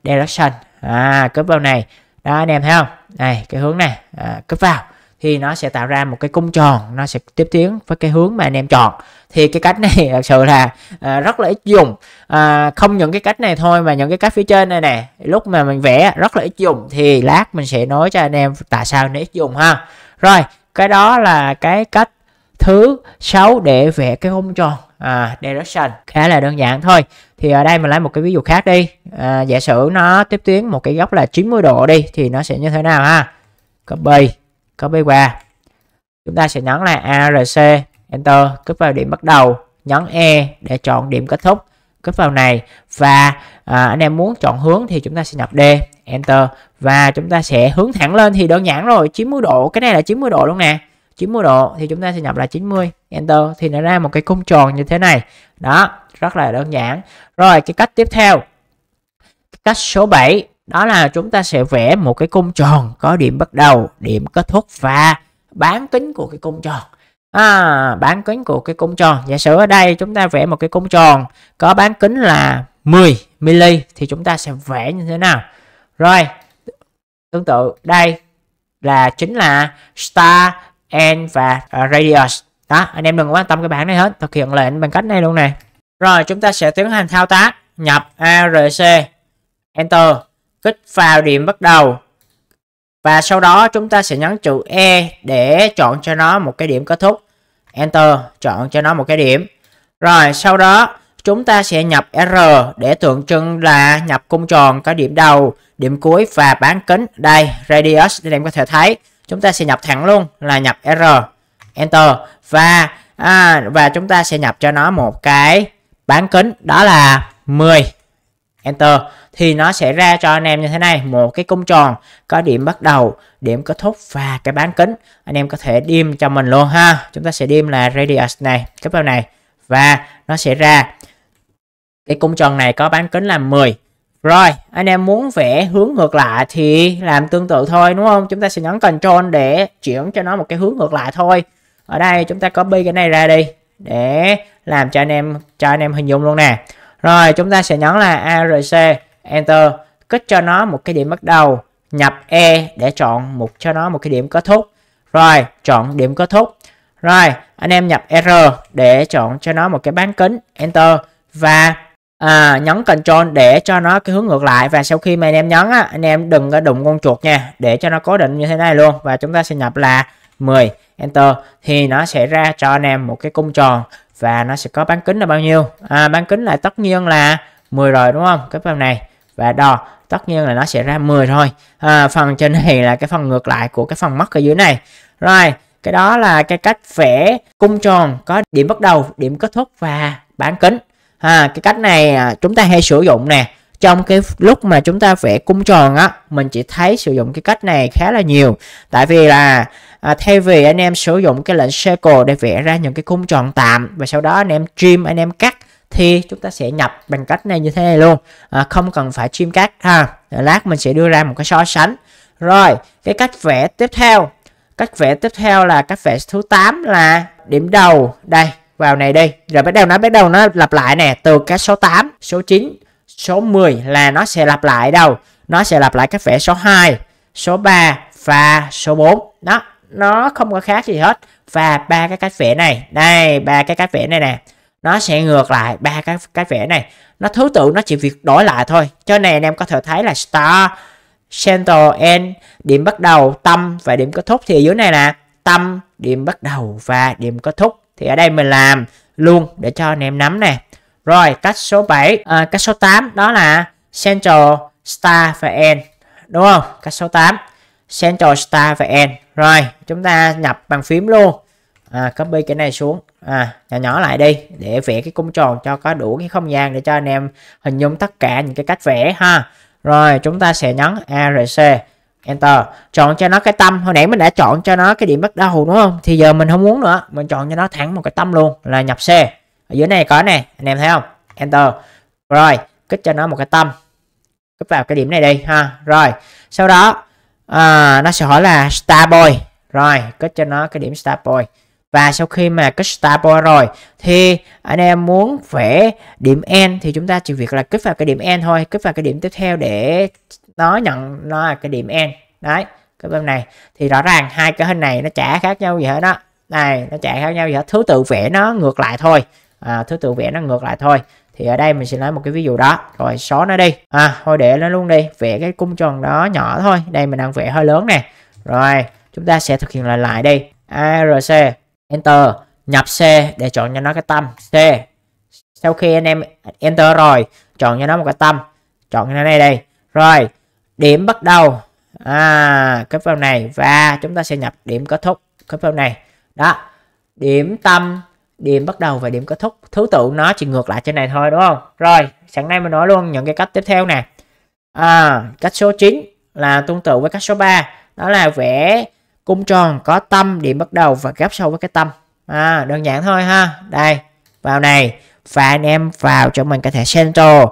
S1: direction à kết vào này đó anh em thấy không này cái hướng này à, kết vào thì nó sẽ tạo ra một cái cung tròn nó sẽ tiếp tiến với cái hướng mà anh em chọn thì cái cách này (laughs) thật sự là à, rất là ít dùng à, không những cái cách này thôi mà những cái cách phía trên này nè lúc mà mình vẽ rất là ít dùng thì lát mình sẽ nói cho anh em tại sao nó ít dùng ha rồi cái đó là cái cách thứ sáu để vẽ cái khung tròn à, direction khá là đơn giản thôi thì ở đây mình lấy một cái ví dụ khác đi à, giả sử nó tiếp tuyến một cái góc là 90 độ đi thì nó sẽ như thế nào ha copy copy qua chúng ta sẽ nhấn là arc Enter, click vào điểm bắt đầu, nhấn E để chọn điểm kết thúc, click vào này và à, anh em muốn chọn hướng thì chúng ta sẽ nhập D, Enter và chúng ta sẽ hướng thẳng lên thì đơn giản rồi, 90 độ, cái này là 90 độ luôn nè. 90 độ thì chúng ta sẽ nhập là 90 enter thì nó ra một cái cung tròn như thế này đó rất là đơn giản rồi cái cách tiếp theo cách số 7 đó là chúng ta sẽ vẽ một cái cung tròn có điểm bắt đầu điểm kết thúc và bán kính của cái cung tròn à, bán kính của cái cung tròn giả sử ở đây chúng ta vẽ một cái cung tròn có bán kính là 10 mm thì chúng ta sẽ vẽ như thế nào rồi tương tự đây là chính là star and và radius đó anh em đừng quan tâm cái bảng này hết thực hiện lệnh bằng cách này luôn nè rồi chúng ta sẽ tiến hành thao tác nhập arc enter kích vào điểm bắt đầu và sau đó chúng ta sẽ nhấn chữ E để chọn cho nó một cái điểm kết thúc Enter chọn cho nó một cái điểm rồi sau đó chúng ta sẽ nhập R để tượng trưng là nhập cung tròn có điểm đầu điểm cuối và bán kính đây radius để em có thể thấy chúng ta sẽ nhập thẳng luôn là nhập R Enter và à, và chúng ta sẽ nhập cho nó một cái bán kính đó là 10 Enter thì nó sẽ ra cho anh em như thế này một cái cung tròn có điểm bắt đầu điểm kết thúc và cái bán kính anh em có thể dim cho mình luôn ha chúng ta sẽ dim là radius này cấp vào này và nó sẽ ra cái cung tròn này có bán kính là 10 rồi anh em muốn vẽ hướng ngược lại thì làm tương tự thôi đúng không chúng ta sẽ nhấn Control để chuyển cho nó một cái hướng ngược lại thôi ở đây chúng ta copy cái này ra đi để làm cho anh em cho anh em hình dung luôn nè rồi chúng ta sẽ nhấn là ARC Enter kích cho nó một cái điểm bắt đầu nhập E để chọn một cho nó một cái điểm kết thúc rồi chọn điểm kết thúc rồi anh em nhập R để chọn cho nó một cái bán kính Enter và à, nhấn Control để cho nó cái hướng ngược lại và sau khi mà anh em nhấn á, anh em đừng có đụng con chuột nha để cho nó cố định như thế này luôn và chúng ta sẽ nhập là 10 Enter thì nó sẽ ra cho anh em một cái cung tròn và nó sẽ có bán kính là bao nhiêu à, bán kính là tất nhiên là 10 rồi đúng không cái phần này và đo tất nhiên là nó sẽ ra 10 thôi à, phần trên này là cái phần ngược lại của cái phần mắt ở dưới này rồi cái đó là cái cách vẽ cung tròn có điểm bắt đầu điểm kết thúc và bán kính à, cái cách này à, chúng ta hay sử dụng nè trong cái lúc mà chúng ta vẽ cung tròn á mình chỉ thấy sử dụng cái cách này khá là nhiều tại vì là à, thay vì anh em sử dụng cái lệnh circle để vẽ ra những cái khung tròn tạm và sau đó anh em trim anh em cắt thì chúng ta sẽ nhập bằng cách này như thế này luôn à, không cần phải trim cắt ha lát mình sẽ đưa ra một cái so sánh rồi cái cách vẽ tiếp theo cách vẽ tiếp theo là cách vẽ thứ 8 là điểm đầu đây vào này đi rồi bắt đầu nó bắt đầu nó lặp lại nè từ cái số 8 số 9 số 10 là nó sẽ lặp lại đâu nó sẽ lặp lại cách vẽ số 2 số 3 và số 4 đó nó không có khác gì hết và ba cái cách vẽ này đây ba cái cách vẽ này nè nó sẽ ngược lại ba cái cách vẽ này nó thứ tự nó chỉ việc đổi lại thôi cho này anh em có thể thấy là star center end điểm bắt đầu tâm và điểm kết thúc thì dưới này nè, tâm điểm bắt đầu và điểm kết thúc thì ở đây mình làm luôn để cho anh em nắm nè rồi cách số 7 à, cách số 8 đó là central star và end đúng không cách số 8 Central Star và N rồi chúng ta nhập bằng phím luôn à, copy cái này xuống à, nhỏ nhỏ lại đi để vẽ cái cung tròn cho có đủ cái không gian để cho anh em hình dung tất cả những cái cách vẽ ha rồi chúng ta sẽ nhấn ARC Enter chọn cho nó cái tâm hồi nãy mình đã chọn cho nó cái điểm bắt đầu đúng không thì giờ mình không muốn nữa mình chọn cho nó thẳng một cái tâm luôn là nhập C ở dưới này có nè anh em thấy không Enter rồi kích cho nó một cái tâm kích vào cái điểm này đi ha rồi sau đó à, nó sẽ hỏi là Starboy rồi kết cho nó cái điểm Starboy và sau khi mà kết Starboy rồi thì anh em muốn vẽ điểm N thì chúng ta chỉ việc là kết vào cái điểm N thôi kết vào cái điểm tiếp theo để nó nhận nó là cái điểm N đấy cái bên này thì rõ ràng hai cái hình này nó chả khác nhau gì hết đó này nó chạy khác nhau gì hết thứ tự vẽ nó ngược lại thôi à, thứ tự vẽ nó ngược lại thôi thì ở đây mình sẽ lấy một cái ví dụ đó rồi xóa nó đi à thôi để nó luôn đi vẽ cái cung tròn đó nhỏ thôi đây mình đang vẽ hơi lớn nè rồi chúng ta sẽ thực hiện lại lại đi arc enter nhập c để chọn cho nó cái tâm c sau khi anh em enter rồi chọn cho nó một cái tâm chọn cái này đây rồi điểm bắt đầu à cái phần này và chúng ta sẽ nhập điểm kết thúc cái phần này đó điểm tâm điểm bắt đầu và điểm kết thúc thứ tự nó chỉ ngược lại trên này thôi đúng không rồi sáng nay mình nói luôn những cái cách tiếp theo nè à, cách số 9 là tương tự với cách số 3 đó là vẽ cung tròn có tâm điểm bắt đầu và gấp sâu với cái tâm à, đơn giản thôi ha đây vào này và anh em vào cho mình cái thẻ central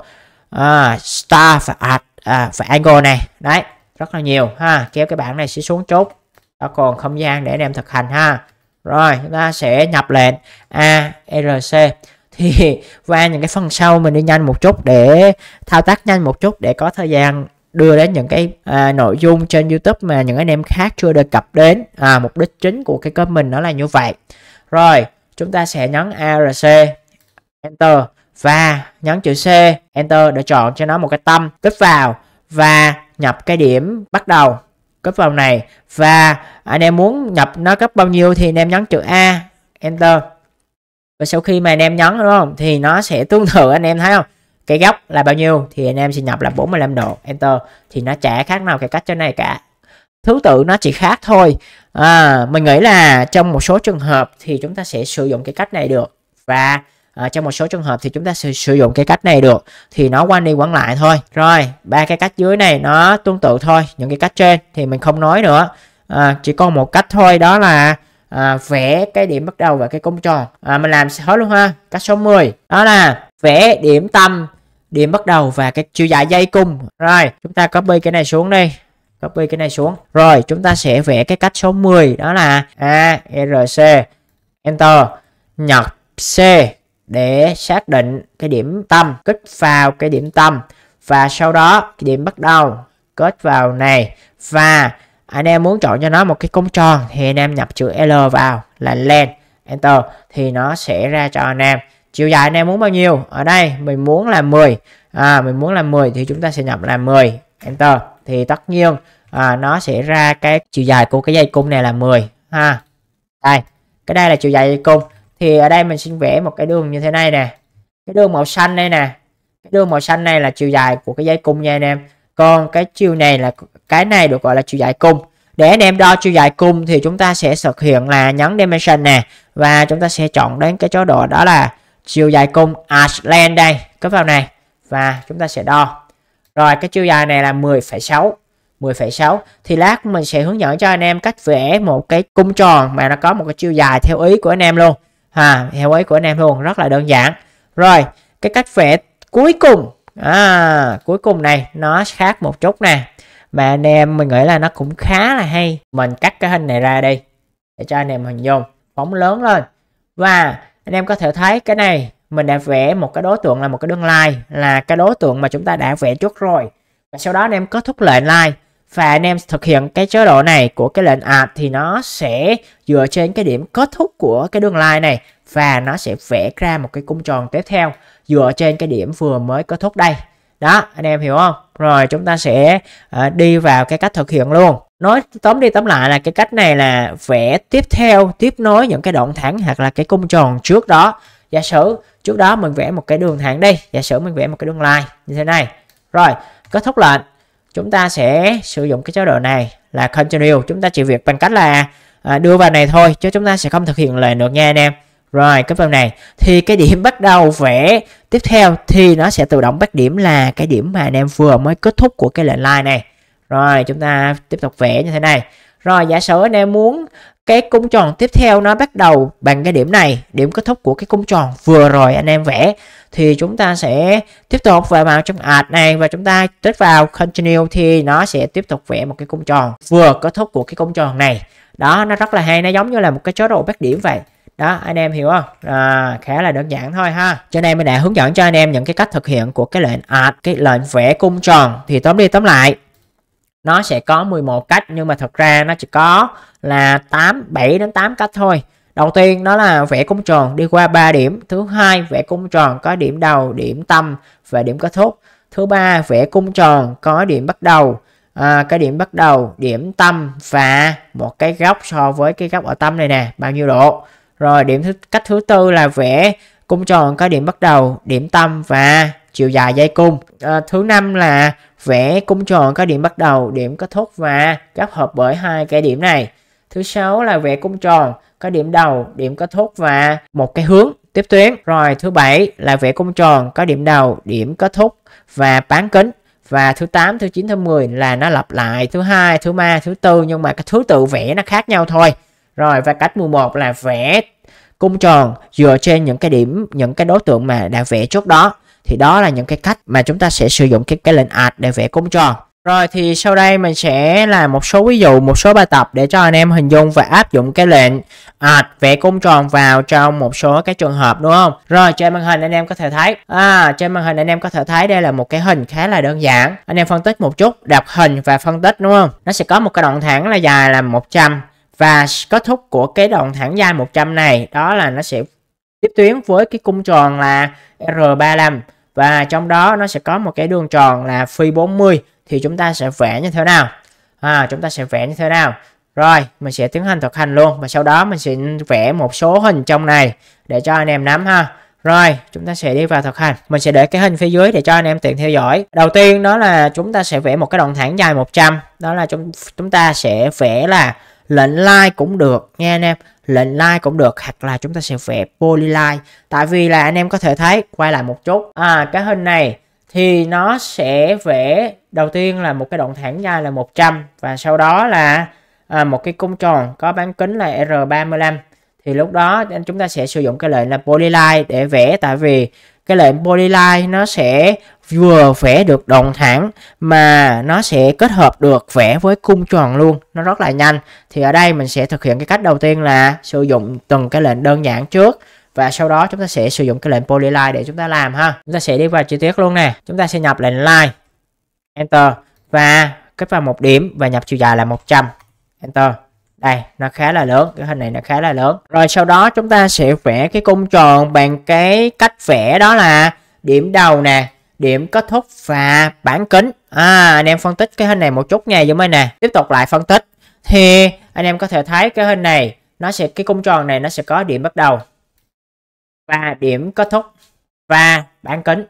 S1: à, star và art à, và angle này đấy rất là nhiều ha kéo cái bảng này sẽ xuống chốt đó còn không gian để anh em thực hành ha rồi chúng ta sẽ nhập lệnh ARC thì (laughs) qua những cái phần sau mình đi nhanh một chút để thao tác nhanh một chút để có thời gian đưa đến những cái à, nội dung trên YouTube mà những anh em khác chưa đề cập đến à, mục đích chính của cái mình nó là như vậy rồi chúng ta sẽ nhấn ARC Enter và nhấn chữ C Enter để chọn cho nó một cái tâm kích vào và nhập cái điểm bắt đầu cấp vòng này và anh em muốn nhập nó cấp bao nhiêu thì anh em nhấn chữ A enter và sau khi mà anh em nhấn đúng không thì nó sẽ tương tự anh em thấy không cái góc là bao nhiêu thì anh em sẽ nhập là 45 độ enter thì nó chả khác nào cái cách trên này cả thứ tự nó chỉ khác thôi à, mình nghĩ là trong một số trường hợp thì chúng ta sẽ sử dụng cái cách này được và à, trong một số trường hợp thì chúng ta sẽ sử dụng cái cách này được thì nó quanh đi quẩn lại thôi rồi ba cái cách dưới này nó tương tự thôi những cái cách trên thì mình không nói nữa à, chỉ còn một cách thôi đó là à, vẽ cái điểm bắt đầu và cái cung tròn à, mình làm hết luôn ha cách số 10 đó là vẽ điểm tâm điểm bắt đầu và cái chiều dài dây cung rồi chúng ta copy cái này xuống đi copy cái này xuống rồi chúng ta sẽ vẽ cái cách số 10 đó là a r c enter nhập c để xác định cái điểm tâm kích vào cái điểm tâm và sau đó cái điểm bắt đầu kết vào này và anh em muốn chọn cho nó một cái cung tròn thì anh em nhập chữ L vào là len enter thì nó sẽ ra cho anh em chiều dài anh em muốn bao nhiêu ở đây mình muốn là 10 à, mình muốn là 10 thì chúng ta sẽ nhập là 10 enter thì tất nhiên à, nó sẽ ra cái chiều dài của cái dây cung này là 10 ha đây cái đây là chiều dài dây cung thì ở đây mình xin vẽ một cái đường như thế này nè cái đường màu xanh đây nè cái đường màu xanh này là chiều dài của cái dây cung nha anh em còn cái chiều này là cái này được gọi là chiều dài cung để anh em đo chiều dài cung thì chúng ta sẽ thực hiện là nhấn dimension nè và chúng ta sẽ chọn đến cái chỗ độ đó là chiều dài cung Iceland đây cấp vào này và chúng ta sẽ đo rồi cái chiều dài này là 10,6 10,6 thì lát mình sẽ hướng dẫn cho anh em cách vẽ một cái cung tròn mà nó có một cái chiều dài theo ý của anh em luôn ha heo ấy của anh em luôn rất là đơn giản rồi cái cách vẽ cuối cùng à, cuối cùng này nó khác một chút nè mà anh em mình nghĩ là nó cũng khá là hay mình cắt cái hình này ra đi để cho anh em hình dung phóng lớn lên và anh em có thể thấy cái này mình đã vẽ một cái đối tượng là một cái đường like là cái đối tượng mà chúng ta đã vẽ trước rồi và sau đó anh em kết thúc lệnh like và anh em thực hiện cái chế độ này của cái lệnh ạt thì nó sẽ dựa trên cái điểm kết thúc của cái đường line này và nó sẽ vẽ ra một cái cung tròn tiếp theo dựa trên cái điểm vừa mới kết thúc đây đó anh em hiểu không rồi chúng ta sẽ uh, đi vào cái cách thực hiện luôn nói tóm đi tóm lại là cái cách này là vẽ tiếp theo tiếp nối những cái đoạn thẳng hoặc là cái cung tròn trước đó giả sử trước đó mình vẽ một cái đường thẳng đi giả sử mình vẽ một cái đường line như thế này rồi kết thúc lệnh chúng ta sẽ sử dụng cái chế độ này là continue chúng ta chỉ việc bằng cách là à, đưa vào này thôi chứ chúng ta sẽ không thực hiện lệnh được nha anh em rồi cái phần này thì cái điểm bắt đầu vẽ tiếp theo thì nó sẽ tự động bắt điểm là cái điểm mà anh em vừa mới kết thúc của cái lệnh line này rồi chúng ta tiếp tục vẽ như thế này rồi giả sử anh em muốn cái cung tròn tiếp theo nó bắt đầu bằng cái điểm này, điểm kết thúc của cái cung tròn vừa rồi anh em vẽ thì chúng ta sẽ tiếp tục về vào trong art này và chúng ta tích vào continue thì nó sẽ tiếp tục vẽ một cái cung tròn vừa kết thúc của cái cung tròn này. Đó nó rất là hay, nó giống như là một cái chế độ bắt điểm vậy đó anh em hiểu không à, khá là đơn giản thôi ha cho nên mình đã hướng dẫn cho anh em những cái cách thực hiện của cái lệnh art cái lệnh vẽ cung tròn thì tóm đi tóm lại nó sẽ có 11 cách nhưng mà thật ra nó chỉ có là 8 7 đến 8 cách thôi đầu tiên đó là vẽ cung tròn đi qua 3 điểm thứ hai vẽ cung tròn có điểm đầu điểm tâm và điểm kết thúc thứ ba vẽ cung tròn có điểm bắt đầu à, cái điểm bắt đầu điểm tâm và một cái góc so với cái góc ở tâm này nè bao nhiêu độ rồi điểm thứ, cách thứ tư là vẽ cung tròn có điểm bắt đầu điểm tâm và chiều dài dây cung à, thứ năm là Vẽ cung tròn có điểm bắt đầu, điểm kết thúc và gấp hợp bởi hai cái điểm này. Thứ sáu là vẽ cung tròn có điểm đầu, điểm kết thúc và một cái hướng tiếp tuyến. Rồi thứ bảy là vẽ cung tròn có điểm đầu, điểm kết thúc và bán kính. Và thứ 8, thứ 9, thứ 10 là nó lặp lại thứ hai, thứ ba, thứ tư nhưng mà cái thứ tự vẽ nó khác nhau thôi. Rồi và cách 11 là vẽ cung tròn dựa trên những cái điểm, những cái đối tượng mà đã vẽ trước đó thì đó là những cái cách mà chúng ta sẽ sử dụng cái cái lệnh ạt để vẽ cung tròn rồi thì sau đây mình sẽ làm một số ví dụ, một số bài tập để cho anh em hình dung và áp dụng cái lệnh ạt vẽ cung tròn vào trong một số cái trường hợp đúng không? Rồi trên màn hình anh em có thể thấy, à trên màn hình anh em có thể thấy đây là một cái hình khá là đơn giản. Anh em phân tích một chút, đọc hình và phân tích đúng không? Nó sẽ có một cái đoạn thẳng là dài là 100 và kết thúc của cái đoạn thẳng dài 100 này đó là nó sẽ tiếp tuyến với cái cung tròn là R35 và trong đó nó sẽ có một cái đường tròn là phi 40 thì chúng ta sẽ vẽ như thế nào à, chúng ta sẽ vẽ như thế nào rồi mình sẽ tiến hành thực hành luôn và sau đó mình sẽ vẽ một số hình trong này để cho anh em nắm ha rồi chúng ta sẽ đi vào thực hành mình sẽ để cái hình phía dưới để cho anh em tiện theo dõi đầu tiên đó là chúng ta sẽ vẽ một cái đoạn thẳng dài 100 đó là chúng chúng ta sẽ vẽ là lệnh like cũng được nha anh em lệnh like cũng được hoặc là chúng ta sẽ vẽ polyline tại vì là anh em có thể thấy quay lại một chút à cái hình này thì nó sẽ vẽ đầu tiên là một cái đoạn thẳng dài là 100 và sau đó là à, một cái cung tròn có bán kính là R35 thì lúc đó chúng ta sẽ sử dụng cái lệnh là polyline để vẽ tại vì cái lệnh Polyline nó sẽ vừa vẽ được đồng thẳng mà nó sẽ kết hợp được vẽ với cung tròn luôn nó rất là nhanh thì ở đây mình sẽ thực hiện cái cách đầu tiên là sử dụng từng cái lệnh đơn giản trước và sau đó chúng ta sẽ sử dụng cái lệnh polyline để chúng ta làm ha chúng ta sẽ đi vào chi tiết luôn nè chúng ta sẽ nhập lệnh line enter và kết vào một điểm và nhập chiều dài là 100 enter đây nó khá là lớn cái hình này nó khá là lớn rồi sau đó chúng ta sẽ vẽ cái cung tròn bằng cái cách vẽ đó là điểm đầu nè điểm kết thúc và bán kính à, anh em phân tích cái hình này một chút nha giống anh nè tiếp tục lại phân tích thì anh em có thể thấy cái hình này nó sẽ cái cung tròn này nó sẽ có điểm bắt đầu và điểm kết thúc và bán kính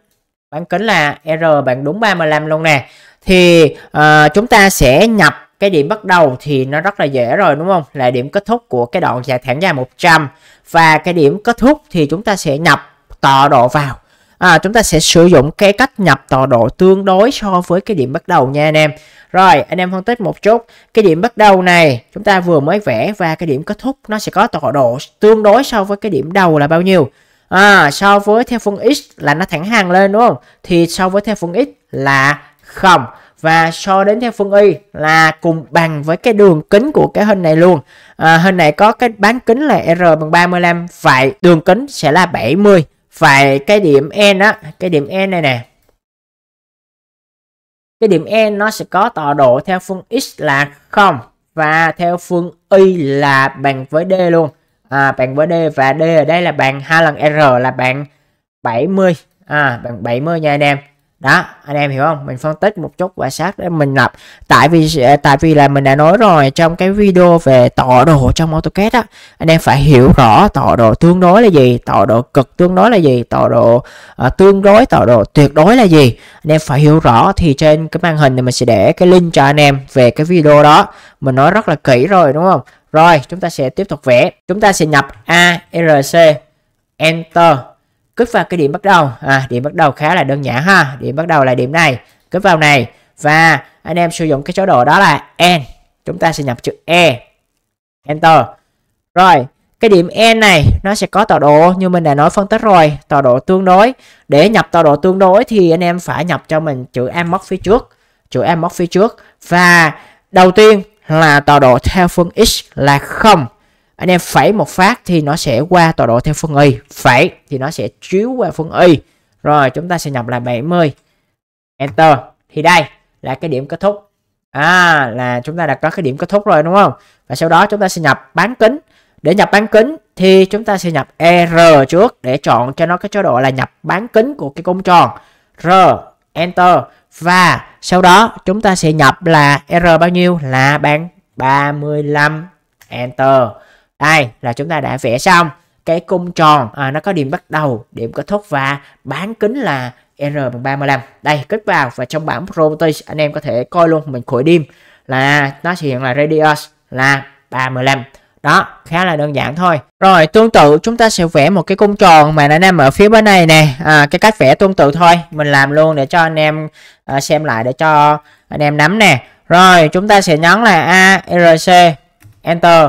S1: bán kính là r bạn đúng 35 luôn nè thì uh, chúng ta sẽ nhập cái điểm bắt đầu thì nó rất là dễ rồi đúng không là điểm kết thúc của cái đoạn dài thẳng dài 100 và cái điểm kết thúc thì chúng ta sẽ nhập tọa độ vào à, chúng ta sẽ sử dụng cái cách nhập tọa độ tương đối so với cái điểm bắt đầu nha anh em rồi anh em phân tích một chút cái điểm bắt đầu này chúng ta vừa mới vẽ và cái điểm kết thúc nó sẽ có tọa độ tương đối so với cái điểm đầu là bao nhiêu à, so với theo phương x là nó thẳng hàng lên đúng không thì so với theo phương x là không và so đến theo phương y là cùng bằng với cái đường kính của cái hình này luôn à, hình này có cái bán kính là r bằng 35 vậy đường kính sẽ là 70 vậy cái điểm n á cái điểm n này nè cái điểm n nó sẽ có tọa độ theo phương x là 0 và theo phương y là bằng với d luôn à, bằng với d và d ở đây là bằng hai lần r là bằng 70 à bằng 70 nha anh em đó anh em hiểu không mình phân tích một chút và sát để mình lập tại vì à, tại vì là mình đã nói rồi trong cái video về tọa độ trong AutoCAD á anh em phải hiểu rõ tọa độ tương đối là gì tọa độ cực tương đối là gì tọa độ uh, tương đối tọa độ tuyệt đối là gì anh em phải hiểu rõ thì trên cái màn hình thì mình sẽ để cái link cho anh em về cái video đó mình nói rất là kỹ rồi đúng không rồi chúng ta sẽ tiếp tục vẽ chúng ta sẽ nhập ARC enter cướp vào cái điểm bắt đầu à, điểm bắt đầu khá là đơn giản ha điểm bắt đầu là điểm này cướp vào này và anh em sử dụng cái số độ đó là n chúng ta sẽ nhập chữ e enter rồi cái điểm n này nó sẽ có tọa độ như mình đã nói phân tích rồi tọa độ tương đối để nhập tọa độ tương đối thì anh em phải nhập cho mình chữ amok phía trước chữ amok phía trước và đầu tiên là tọa độ theo phương x là không anh em phẩy một phát thì nó sẽ qua tọa độ theo phân y phẩy thì nó sẽ chiếu qua phân y rồi chúng ta sẽ nhập là 70 enter thì đây là cái điểm kết thúc à là chúng ta đã có cái điểm kết thúc rồi đúng không và sau đó chúng ta sẽ nhập bán kính để nhập bán kính thì chúng ta sẽ nhập r trước để chọn cho nó cái chế độ là nhập bán kính của cái cung tròn r enter và sau đó chúng ta sẽ nhập là r bao nhiêu là bán 35 enter đây là chúng ta đã vẽ xong cái cung tròn à, nó có điểm bắt đầu điểm kết thúc và bán kính là R bằng 35 đây kích vào và trong bảng Properties anh em có thể coi luôn mình khối đêm là nó sẽ hiện là radius là 35 đó khá là đơn giản thôi rồi tương tự chúng ta sẽ vẽ một cái cung tròn mà nó nằm ở phía bên này nè à, cái cách vẽ tương tự thôi mình làm luôn để cho anh em à, xem lại để cho anh em nắm nè rồi chúng ta sẽ nhấn là ARC Enter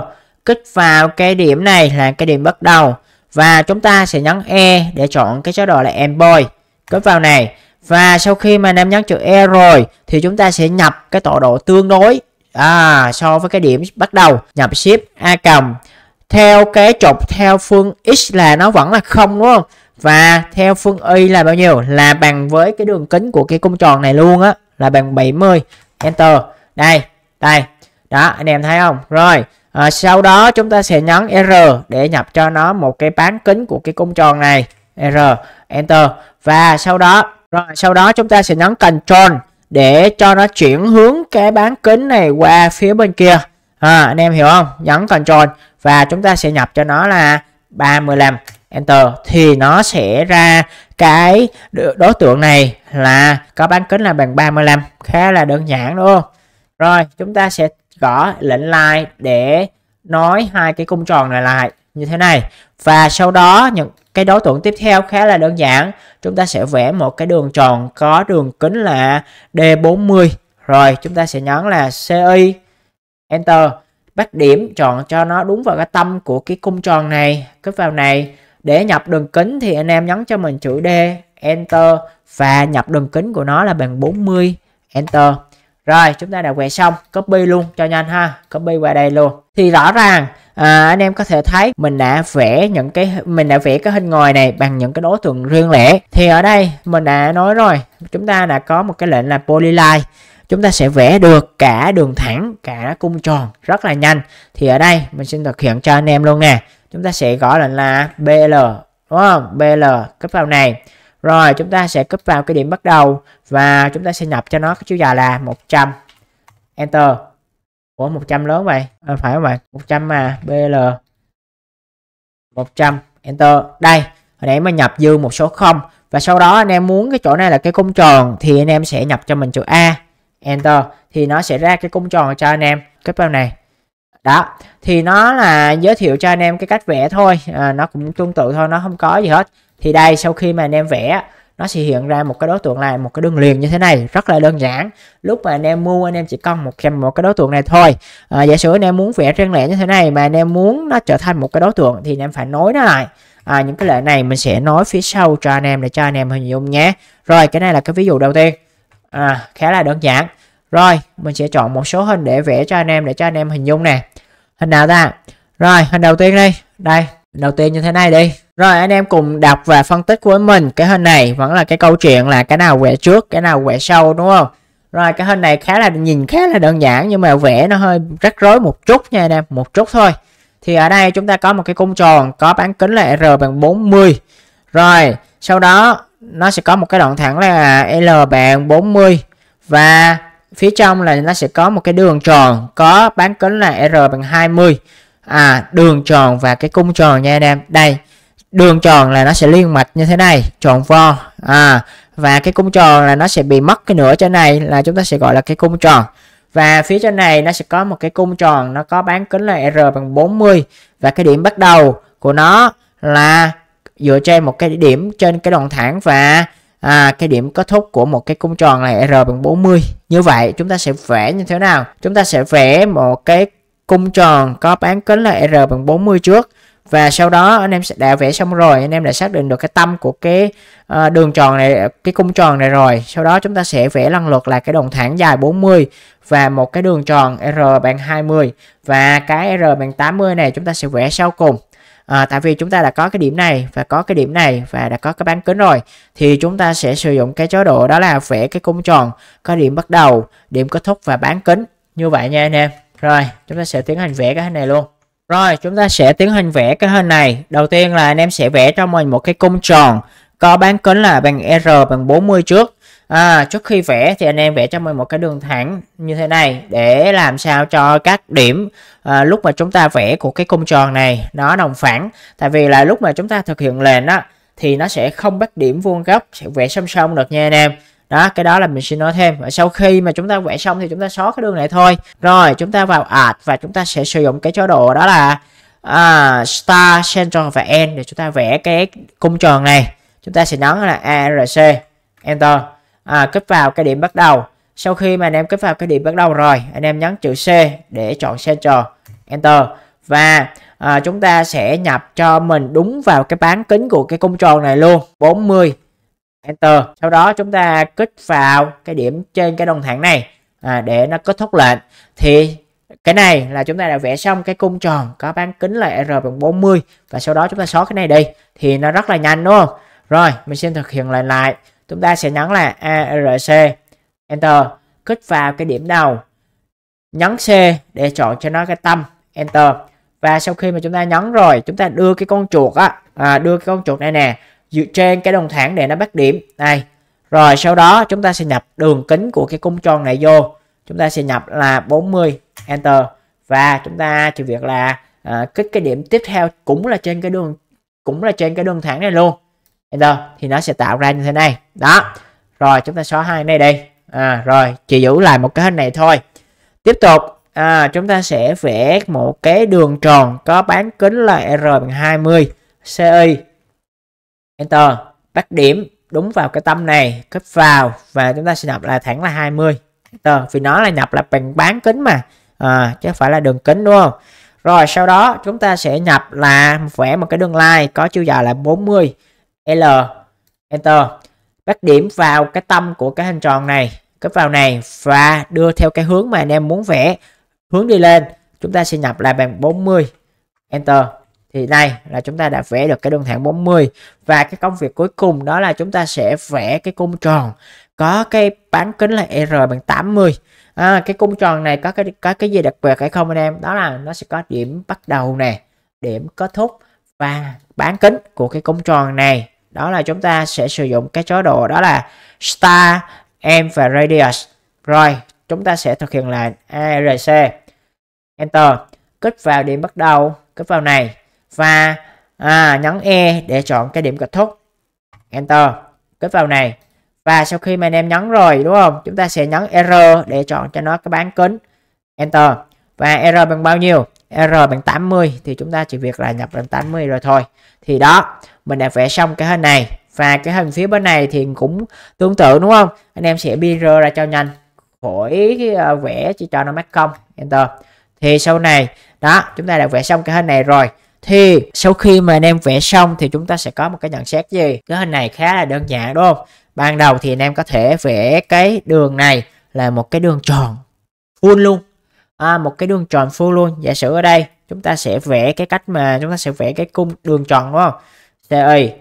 S1: kích vào cái điểm này là cái điểm bắt đầu và chúng ta sẽ nhấn E để chọn cái chế độ là Envoy kích vào này và sau khi mà anh em nhấn chữ E rồi thì chúng ta sẽ nhập cái tọa độ tương đối à, so với cái điểm bắt đầu nhập ship A cầm theo cái trục theo phương X là nó vẫn là không đúng không và theo phương Y là bao nhiêu là bằng với cái đường kính của cái cung tròn này luôn á là bằng 70 Enter đây đây đó anh em thấy không rồi à, sau đó chúng ta sẽ nhấn R để nhập cho nó một cái bán kính của cái cung tròn này R Enter và sau đó rồi sau đó chúng ta sẽ nhấn Control để cho nó chuyển hướng cái bán kính này qua phía bên kia à, anh em hiểu không nhấn Control và chúng ta sẽ nhập cho nó là 35 Enter thì nó sẽ ra cái đối tượng này là có bán kính là bằng 35 khá là đơn giản đúng không rồi chúng ta sẽ gõ lệnh like để nói hai cái cung tròn này lại như thế này và sau đó những cái đối tượng tiếp theo khá là đơn giản chúng ta sẽ vẽ một cái đường tròn có đường kính là D40 rồi chúng ta sẽ nhấn là CI Enter bắt điểm chọn cho nó đúng vào cái tâm của cái cung tròn này kích vào này để nhập đường kính thì anh em nhấn cho mình chữ D Enter và nhập đường kính của nó là bằng 40 Enter rồi chúng ta đã quẹt xong copy luôn cho nhanh ha copy qua đây luôn thì rõ ràng à, anh em có thể thấy mình đã vẽ những cái mình đã vẽ cái hình ngồi này bằng những cái đối tượng riêng lẻ thì ở đây mình đã nói rồi chúng ta đã có một cái lệnh là polyline chúng ta sẽ vẽ được cả đường thẳng cả cung tròn rất là nhanh thì ở đây mình xin thực hiện cho anh em luôn nè chúng ta sẽ gọi lệnh là bl đúng không bl cấp vào này rồi chúng ta sẽ cấp vào cái điểm bắt đầu và chúng ta sẽ nhập cho nó cái chiều dài là 100. Enter. Ủa 100 lớn vậy? À, phải không bạn? 100 mà BL 100 Enter. Đây, hồi nãy mà nhập dư một số 0 và sau đó anh em muốn cái chỗ này là cái cung tròn thì anh em sẽ nhập cho mình chữ A. Enter thì nó sẽ ra cái cung tròn cho anh em. Cúp vào này đó thì nó là giới thiệu cho anh em cái cách vẽ thôi à, nó cũng tương tự thôi nó không có gì hết thì đây sau khi mà anh em vẽ nó sẽ hiện ra một cái đối tượng là một cái đường liền như thế này rất là đơn giản lúc mà anh em mua anh em chỉ cần một kèm một cái đối tượng này thôi à, giả sử anh em muốn vẽ riêng lẻ như thế này mà anh em muốn nó trở thành một cái đối tượng thì anh em phải nối nó lại à, những cái lệ này mình sẽ nói phía sau cho anh em để cho anh em hình dung nhé rồi cái này là cái ví dụ đầu tiên à, khá là đơn giản rồi mình sẽ chọn một số hình để vẽ cho anh em để cho anh em hình dung nè hình nào ta rồi hình đầu tiên đi đây đầu tiên như thế này đi rồi anh em cùng đọc và phân tích với mình cái hình này vẫn là cái câu chuyện là cái nào quẹt trước cái nào quẹt sau đúng không? Rồi cái hình này khá là nhìn khá là đơn giản nhưng mà vẽ nó hơi rắc rối một chút nha anh em, một chút thôi. Thì ở đây chúng ta có một cái cung tròn có bán kính là R bằng 40. Rồi, sau đó nó sẽ có một cái đoạn thẳng là L bằng 40 và phía trong là nó sẽ có một cái đường tròn có bán kính là R bằng 20. À, đường tròn và cái cung tròn nha anh em. Đây, đường tròn là nó sẽ liên mạch như thế này tròn vo à và cái cung tròn là nó sẽ bị mất cái nửa trên này là chúng ta sẽ gọi là cái cung tròn và phía trên này nó sẽ có một cái cung tròn nó có bán kính là R bằng 40 và cái điểm bắt đầu của nó là dựa trên một cái điểm trên cái đoạn thẳng và à, cái điểm kết thúc của một cái cung tròn là R bằng 40 như vậy chúng ta sẽ vẽ như thế nào chúng ta sẽ vẽ một cái cung tròn có bán kính là R bằng 40 trước và sau đó anh em đã vẽ xong rồi anh em đã xác định được cái tâm của cái ờ, đường tròn này cái cung tròn này rồi sau đó chúng ta sẽ vẽ lần lượt là cái đồng thẳng dài 40 và một cái đường tròn R bằng 20 và cái R bằng 80 này chúng ta sẽ vẽ sau cùng à, tại vì chúng ta đã có cái điểm này và có cái điểm này và đã có cái bán kính rồi thì chúng ta sẽ sử dụng cái chế độ đó là vẽ cái cung tròn có điểm bắt đầu điểm kết thúc và bán kính như vậy nha anh em rồi chúng ta sẽ tiến hành vẽ cái này luôn rồi chúng ta sẽ tiến hành vẽ cái hình này. Đầu tiên là anh em sẽ vẽ cho mình một cái cung tròn có bán kính là bằng R bằng 40 trước. À, trước khi vẽ thì anh em vẽ cho mình một cái đường thẳng như thế này để làm sao cho các điểm à, lúc mà chúng ta vẽ của cái cung tròn này nó đồng phẳng. Tại vì là lúc mà chúng ta thực hiện lệnh á thì nó sẽ không bắt điểm vuông góc sẽ vẽ song song được nha anh em đó cái đó là mình sẽ nói thêm và sau khi mà chúng ta vẽ xong thì chúng ta xóa cái đường này thôi rồi chúng ta vào add và chúng ta sẽ sử dụng cái chế độ đó là uh, star center và end để chúng ta vẽ cái cung tròn này chúng ta sẽ nhấn là arc enter à, kích vào cái điểm bắt đầu sau khi mà anh em kích vào cái điểm bắt đầu rồi anh em nhấn chữ c để chọn center enter và à, chúng ta sẽ nhập cho mình đúng vào cái bán kính của cái cung tròn này luôn 40 Enter sau đó chúng ta kích vào cái điểm trên cái đồng thẳng này à, để nó kết thúc lệnh thì cái này là chúng ta đã vẽ xong cái cung tròn có bán kính là R bằng 40 và sau đó chúng ta xóa cái này đi thì nó rất là nhanh đúng không rồi mình xin thực hiện lại lại chúng ta sẽ nhấn là ARC Enter kích vào cái điểm đầu nhấn C để chọn cho nó cái tâm Enter và sau khi mà chúng ta nhấn rồi chúng ta đưa cái con chuột á à, đưa cái con chuột này nè dựa trên cái đồng thẳng để nó bắt điểm này rồi sau đó chúng ta sẽ nhập đường kính của cái cung tròn này vô chúng ta sẽ nhập là 40 enter và chúng ta chỉ việc là à, kích cái điểm tiếp theo cũng là trên cái đường cũng là trên cái đường thẳng này luôn enter thì nó sẽ tạo ra như thế này đó rồi chúng ta xóa hai này đi à, rồi chỉ giữ lại một cái hình này thôi tiếp tục à, chúng ta sẽ vẽ một cái đường tròn có bán kính là r bằng 20 ci enter bắt điểm đúng vào cái tâm này cấp vào và chúng ta sẽ nhập là thẳng là 20 enter vì nó là nhập là bằng bán kính mà à, chứ không phải là đường kính đúng không rồi sau đó chúng ta sẽ nhập là vẽ một cái đường line có chiều dài là 40 L enter bắt điểm vào cái tâm của cái hình tròn này cấp vào này và đưa theo cái hướng mà anh em muốn vẽ hướng đi lên chúng ta sẽ nhập là bằng 40 enter thì đây là chúng ta đã vẽ được cái đường thẳng 40 và cái công việc cuối cùng đó là chúng ta sẽ vẽ cái cung tròn có cái bán kính là R bằng 80 à, cái cung tròn này có cái có cái gì đặc biệt hay không anh em đó là nó sẽ có điểm bắt đầu nè điểm kết thúc và bán kính của cái cung tròn này đó là chúng ta sẽ sử dụng cái chế độ đó là star em và radius rồi chúng ta sẽ thực hiện lại arc enter kích vào điểm bắt đầu kích vào này và à, nhấn E để chọn cái điểm kết thúc Enter kết vào này và sau khi mà anh em nhấn rồi đúng không chúng ta sẽ nhấn R để chọn cho nó cái bán kính Enter và R bằng bao nhiêu R bằng 80 thì chúng ta chỉ việc là nhập bằng 80 rồi thôi thì đó mình đã vẽ xong cái hình này và cái hình phía bên này thì cũng tương tự đúng không anh em sẽ bi R ra cho nhanh khỏi à, vẽ chỉ cho nó mắc công Enter thì sau này đó chúng ta đã vẽ xong cái hình này rồi thì sau khi mà anh em vẽ xong thì chúng ta sẽ có một cái nhận xét gì cái hình này khá là đơn giản đúng không ban đầu thì anh em có thể vẽ cái đường này là một cái đường tròn full luôn à, một cái đường tròn full luôn giả sử ở đây chúng ta sẽ vẽ cái cách mà chúng ta sẽ vẽ cái cung đường tròn đúng không CI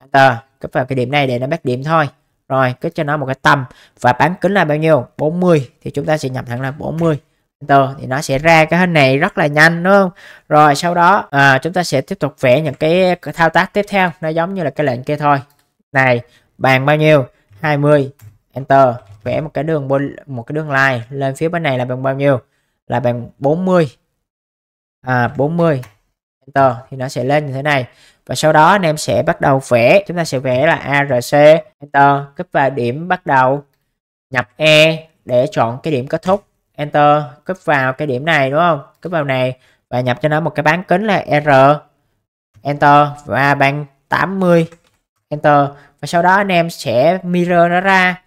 S1: enter cấp vào cái điểm này để nó bắt điểm thôi rồi cứ cho nó một cái tầm và bán kính là bao nhiêu 40 thì chúng ta sẽ nhập thẳng là 40 tường thì nó sẽ ra cái hình này rất là nhanh đúng không rồi sau đó à, chúng ta sẽ tiếp tục vẽ những cái thao tác tiếp theo nó giống như là cái lệnh kia thôi này bàn bao nhiêu 20 enter vẽ một cái đường một cái đường line lên phía bên này là bằng bao nhiêu là bằng 40 à, 40 enter thì nó sẽ lên như thế này và sau đó anh em sẽ bắt đầu vẽ chúng ta sẽ vẽ là arc enter cấp vào điểm bắt đầu nhập e để chọn cái điểm kết thúc enter cấp vào cái điểm này đúng không Cấp vào này và nhập cho nó một cái bán kính là r enter và bằng 80 enter và sau đó anh em sẽ mirror nó ra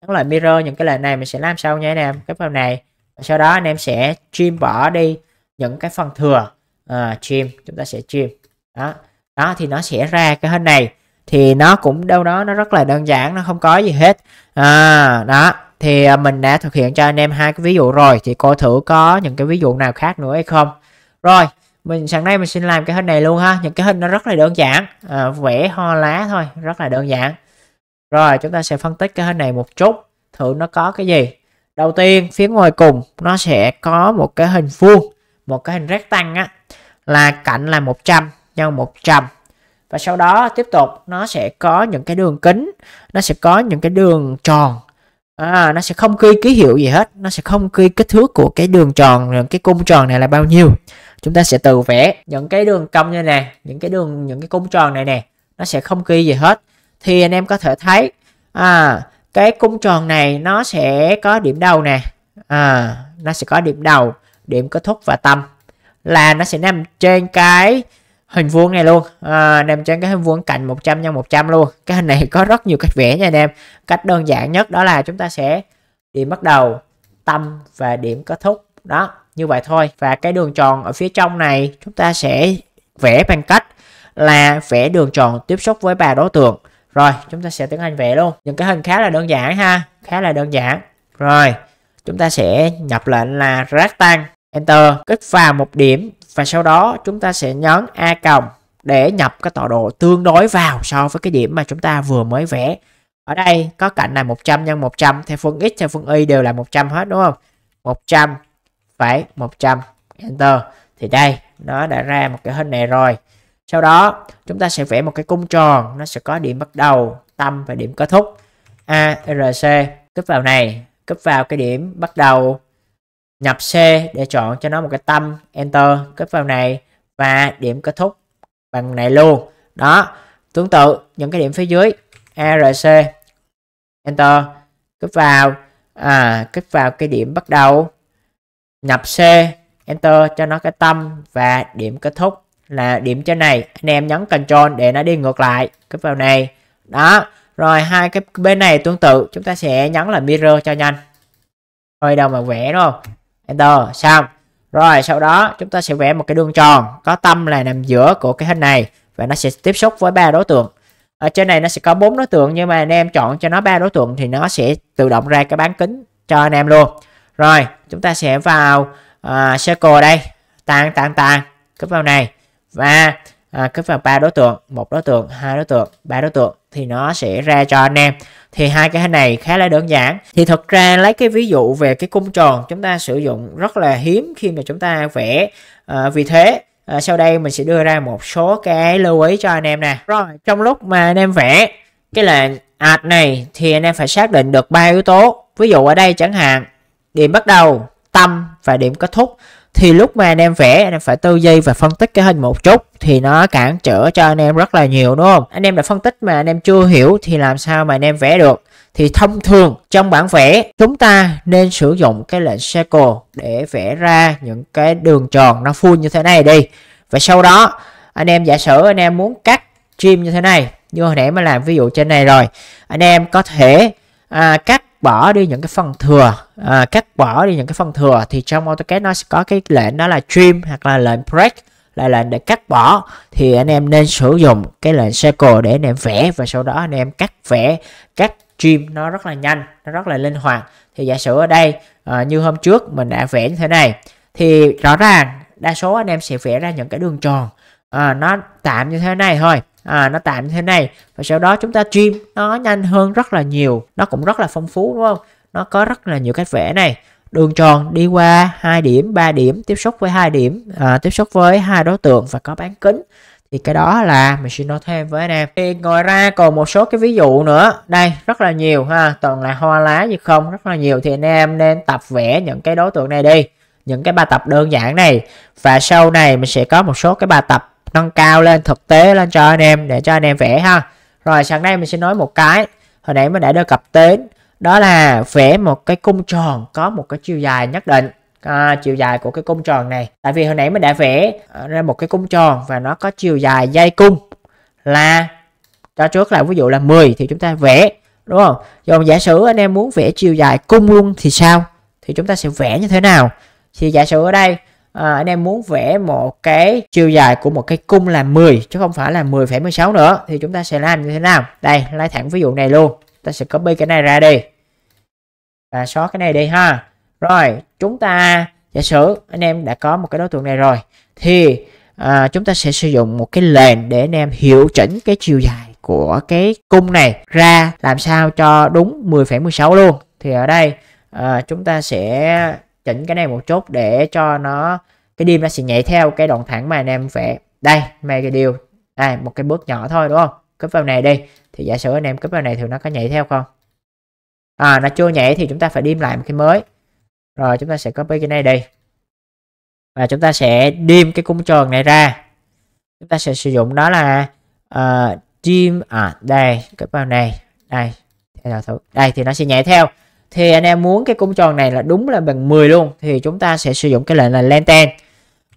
S1: các loại mirror những cái lệnh này mình sẽ làm sau nha anh em Cấp vào này và sau đó anh em sẽ trim bỏ đi những cái phần thừa à, trim chúng ta sẽ trim đó đó thì nó sẽ ra cái hình này thì nó cũng đâu đó nó rất là đơn giản nó không có gì hết à, đó thì à, mình đã thực hiện cho anh em hai cái ví dụ rồi thì coi thử có những cái ví dụ nào khác nữa hay không rồi mình sáng nay mình xin làm cái hình này luôn ha những cái hình nó rất là đơn giản à, vẽ hoa lá thôi rất là đơn giản rồi chúng ta sẽ phân tích cái hình này một chút thử nó có cái gì đầu tiên phía ngoài cùng nó sẽ có một cái hình vuông một cái hình rét tăng á là cạnh là 100 nhân 100 và sau đó tiếp tục nó sẽ có những cái đường kính nó sẽ có những cái đường tròn à, nó sẽ không ghi ký hiệu gì hết nó sẽ không ghi kích thước của cái đường tròn cái cung tròn này là bao nhiêu chúng ta sẽ tự vẽ những cái đường cong như này những cái đường những cái cung tròn này nè nó sẽ không ghi gì hết thì anh em có thể thấy à cái cung tròn này nó sẽ có điểm đầu nè à, nó sẽ có điểm đầu điểm kết thúc và tâm là nó sẽ nằm trên cái hình vuông này luôn à, anh trên cái hình vuông cạnh 100 x 100 luôn cái hình này có rất nhiều cách vẽ nha anh em cách đơn giản nhất đó là chúng ta sẽ điểm bắt đầu tâm và điểm kết thúc đó như vậy thôi và cái đường tròn ở phía trong này chúng ta sẽ vẽ bằng cách là vẽ đường tròn tiếp xúc với ba đối tượng rồi chúng ta sẽ tiến hành vẽ luôn những cái hình khá là đơn giản ha khá là đơn giản rồi chúng ta sẽ nhập lệnh là rectangle enter kích vào một điểm và sau đó chúng ta sẽ nhấn a cộng để nhập cái tọa độ tương đối vào so với cái điểm mà chúng ta vừa mới vẽ ở đây có cạnh là 100 x 100 theo phương x theo phương y đều là 100 hết đúng không 100 phải 100 enter thì đây nó đã ra một cái hình này rồi sau đó chúng ta sẽ vẽ một cái cung tròn nó sẽ có điểm bắt đầu tâm và điểm kết thúc ARC cấp vào này cấp vào cái điểm bắt đầu nhập C để chọn cho nó một cái tâm enter kết vào này và điểm kết thúc bằng này luôn đó tương tự những cái điểm phía dưới ARC enter kết vào à, kết vào cái điểm bắt đầu nhập C enter cho nó cái tâm và điểm kết thúc là điểm trên này anh em nhấn control để nó đi ngược lại kết vào này đó rồi hai cái bên này tương tự chúng ta sẽ nhấn là mirror cho nhanh hơi đâu mà vẽ đúng không enter xong rồi sau đó chúng ta sẽ vẽ một cái đường tròn có tâm là nằm giữa của cái hình này và nó sẽ tiếp xúc với ba đối tượng ở trên này nó sẽ có bốn đối tượng nhưng mà anh em chọn cho nó ba đối tượng thì nó sẽ tự động ra cái bán kính cho anh em luôn rồi chúng ta sẽ vào uh, circle đây tăng tăng tăng cúp vào này và à, cúp vào ba đối tượng một đối tượng hai đối tượng ba đối tượng thì nó sẽ ra cho anh em thì hai cái này khá là đơn giản thì thật ra lấy cái ví dụ về cái cung tròn chúng ta sử dụng rất là hiếm khi mà chúng ta vẽ à, vì thế à, sau đây mình sẽ đưa ra một số cái lưu ý cho anh em nè rồi trong lúc mà anh em vẽ cái là art này thì anh em phải xác định được ba yếu tố ví dụ ở đây chẳng hạn điểm bắt đầu tâm và điểm kết thúc thì lúc mà anh em vẽ anh em phải tư duy và phân tích cái hình một chút thì nó cản trở cho anh em rất là nhiều đúng không anh em đã phân tích mà anh em chưa hiểu thì làm sao mà anh em vẽ được thì thông thường trong bản vẽ chúng ta nên sử dụng cái lệnh circle để vẽ ra những cái đường tròn nó full như thế này đi và sau đó anh em giả sử anh em muốn cắt trim như thế này như hồi nãy mà làm ví dụ trên này rồi anh em có thể à, cắt bỏ đi những cái phần thừa à, cắt bỏ đi những cái phần thừa thì trong AutoCAD nó sẽ có cái lệnh đó là trim hoặc là lệnh break là lệnh để cắt bỏ thì anh em nên sử dụng cái lệnh circle để anh em vẽ và sau đó anh em cắt vẽ cắt trim nó rất là nhanh nó rất là linh hoạt thì giả sử ở đây à, như hôm trước mình đã vẽ như thế này thì rõ ràng đa số anh em sẽ vẽ ra những cái đường tròn à, nó tạm như thế này thôi à, nó tạm như thế này và sau đó chúng ta trim nó nhanh hơn rất là nhiều nó cũng rất là phong phú đúng không nó có rất là nhiều cách vẽ này đường tròn đi qua hai điểm ba điểm tiếp xúc với hai điểm à, tiếp xúc với hai đối tượng và có bán kính thì cái đó là mình sẽ nói thêm với anh em thì ngoài ra còn một số cái ví dụ nữa đây rất là nhiều ha toàn là hoa lá gì không rất là nhiều thì anh em nên tập vẽ những cái đối tượng này đi những cái bài tập đơn giản này và sau này mình sẽ có một số cái bài tập nâng cao lên thực tế lên cho anh em để cho anh em vẽ ha rồi sáng nay mình sẽ nói một cái hồi nãy mình đã đề cập đến đó là vẽ một cái cung tròn có một cái chiều dài nhất định à, chiều dài của cái cung tròn này tại vì hồi nãy mình đã vẽ à, ra một cái cung tròn và nó có chiều dài dây cung là cho trước là ví dụ là 10 thì chúng ta vẽ đúng không còn giả sử anh em muốn vẽ chiều dài cung luôn thì sao thì chúng ta sẽ vẽ như thế nào thì giả sử ở đây à, anh em muốn vẽ một cái chiều dài của một cái cung là 10 chứ không phải là 10,16 nữa thì chúng ta sẽ làm như thế nào đây lấy thẳng ví dụ này luôn ta sẽ copy cái này ra đi và xóa cái này đi ha rồi chúng ta giả sử anh em đã có một cái đối tượng này rồi thì à, chúng ta sẽ sử dụng một cái lệnh để anh em hiệu chỉnh cái chiều dài của cái cung này ra làm sao cho đúng 10,16 luôn thì ở đây à, chúng ta sẽ chỉnh cái này một chút để cho nó cái đêm nó sẽ nhảy theo cái đoạn thẳng mà anh em vẽ đây make cái điều đây một cái bước nhỏ thôi đúng không cúp vào này đi thì giả sử anh em cúp vào này thì nó có nhảy theo không à nó chưa nhảy thì chúng ta phải điêm lại một cái mới rồi chúng ta sẽ copy cái này đi và chúng ta sẽ điêm cái cung tròn này ra chúng ta sẽ sử dụng đó là uh, dim à đây cúp vào này đây đây thì nó sẽ nhảy theo thì anh em muốn cái cung tròn này là đúng là bằng 10 luôn thì chúng ta sẽ sử dụng cái lệnh là len ten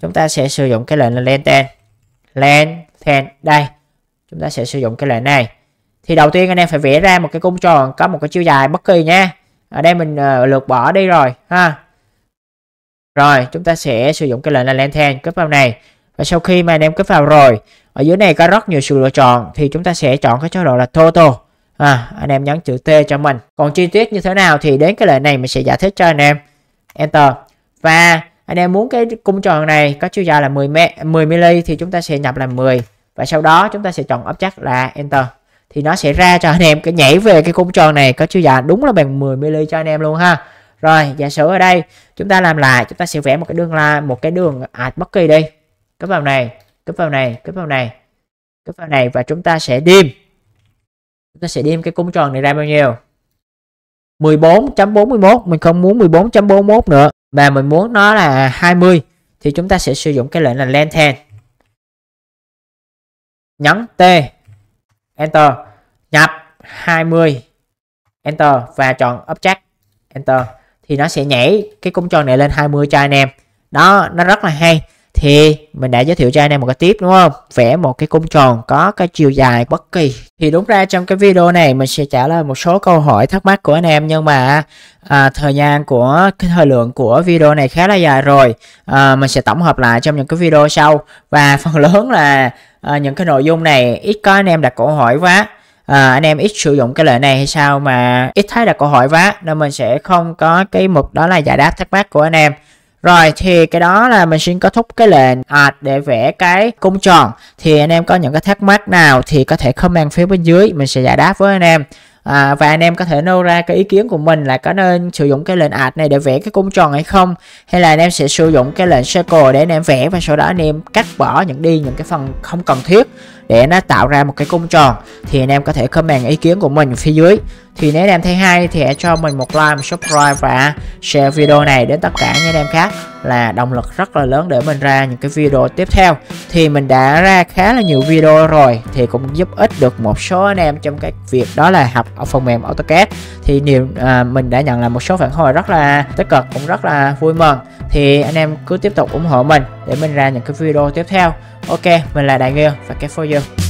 S1: chúng ta sẽ sử dụng cái lệnh là len ten len ten đây chúng ta sẽ sử dụng cái lệnh này thì đầu tiên anh em phải vẽ ra một cái cung tròn có một cái chiều dài bất kỳ nha ở đây mình uh, lược bỏ đi rồi ha rồi chúng ta sẽ sử dụng cái lệnh là len ten cấp vào này và sau khi mà anh em cấp vào rồi ở dưới này có rất nhiều sự lựa chọn thì chúng ta sẽ chọn cái chế độ là total à, anh em nhấn chữ T cho mình còn chi tiết như thế nào thì đến cái lệnh này mình sẽ giải thích cho anh em Enter và anh em muốn cái cung tròn này có chiều dài là 10 m 10 mm thì chúng ta sẽ nhập là 10 và sau đó chúng ta sẽ chọn ấp chắc là Enter thì nó sẽ ra cho anh em cái nhảy về cái cung tròn này có chiều dài đúng là bằng 10 mm cho anh em luôn ha rồi giả sử ở đây chúng ta làm lại chúng ta sẽ vẽ một cái đường là một cái đường ạt bất kỳ đi cúp vào này cúp vào này cúp vào này cúp vào này và chúng ta sẽ dim ta sẽ đem cái cung tròn này ra bao nhiêu 14.41 mình không muốn 14.41 nữa mà mình muốn nó là 20 thì chúng ta sẽ sử dụng cái lệnh là len 10 nhấn T Enter nhập 20 Enter và chọn object Enter thì nó sẽ nhảy cái cung tròn này lên 20 cho anh em đó nó rất là hay thì mình đã giới thiệu cho anh em một cái tiếp đúng không vẽ một cái cung tròn có cái chiều dài bất kỳ thì đúng ra trong cái video này mình sẽ trả lời một số câu hỏi thắc mắc của anh em nhưng mà à, thời gian của cái thời lượng của video này khá là dài rồi à, mình sẽ tổng hợp lại trong những cái video sau và (laughs) phần lớn là à, những cái nội dung này ít có anh em đặt câu hỏi quá à, anh em ít sử dụng cái lợi này hay sao mà ít thấy đặt câu hỏi quá nên mình sẽ không có cái mục đó là giải đáp thắc mắc của anh em rồi thì cái đó là mình xin kết thúc cái lệnh art để vẽ cái cung tròn. Thì anh em có những cái thắc mắc nào thì có thể comment phía bên dưới mình sẽ giải đáp với anh em. À, và anh em có thể nêu ra cái ý kiến của mình là có nên sử dụng cái lệnh art này để vẽ cái cung tròn hay không hay là anh em sẽ sử dụng cái lệnh circle để anh em vẽ và sau đó anh em cắt bỏ những đi những cái phần không cần thiết để nó tạo ra một cái cung tròn thì anh em có thể comment ý kiến của mình phía dưới thì nếu anh em thấy hay thì hãy cho mình một like, một subscribe và share video này đến tất cả những anh em khác là động lực rất là lớn để mình ra những cái video tiếp theo thì mình đã ra khá là nhiều video rồi thì cũng giúp ích được một số anh em trong cái việc đó là học ở phần mềm AutoCAD thì nhiều à, mình đã nhận là một số phản hồi rất là tích cực cũng rất là vui mừng thì anh em cứ tiếp tục ủng hộ mình để mình ra những cái video tiếp theo Ok, mình là Đại Nghiêu và Cat4U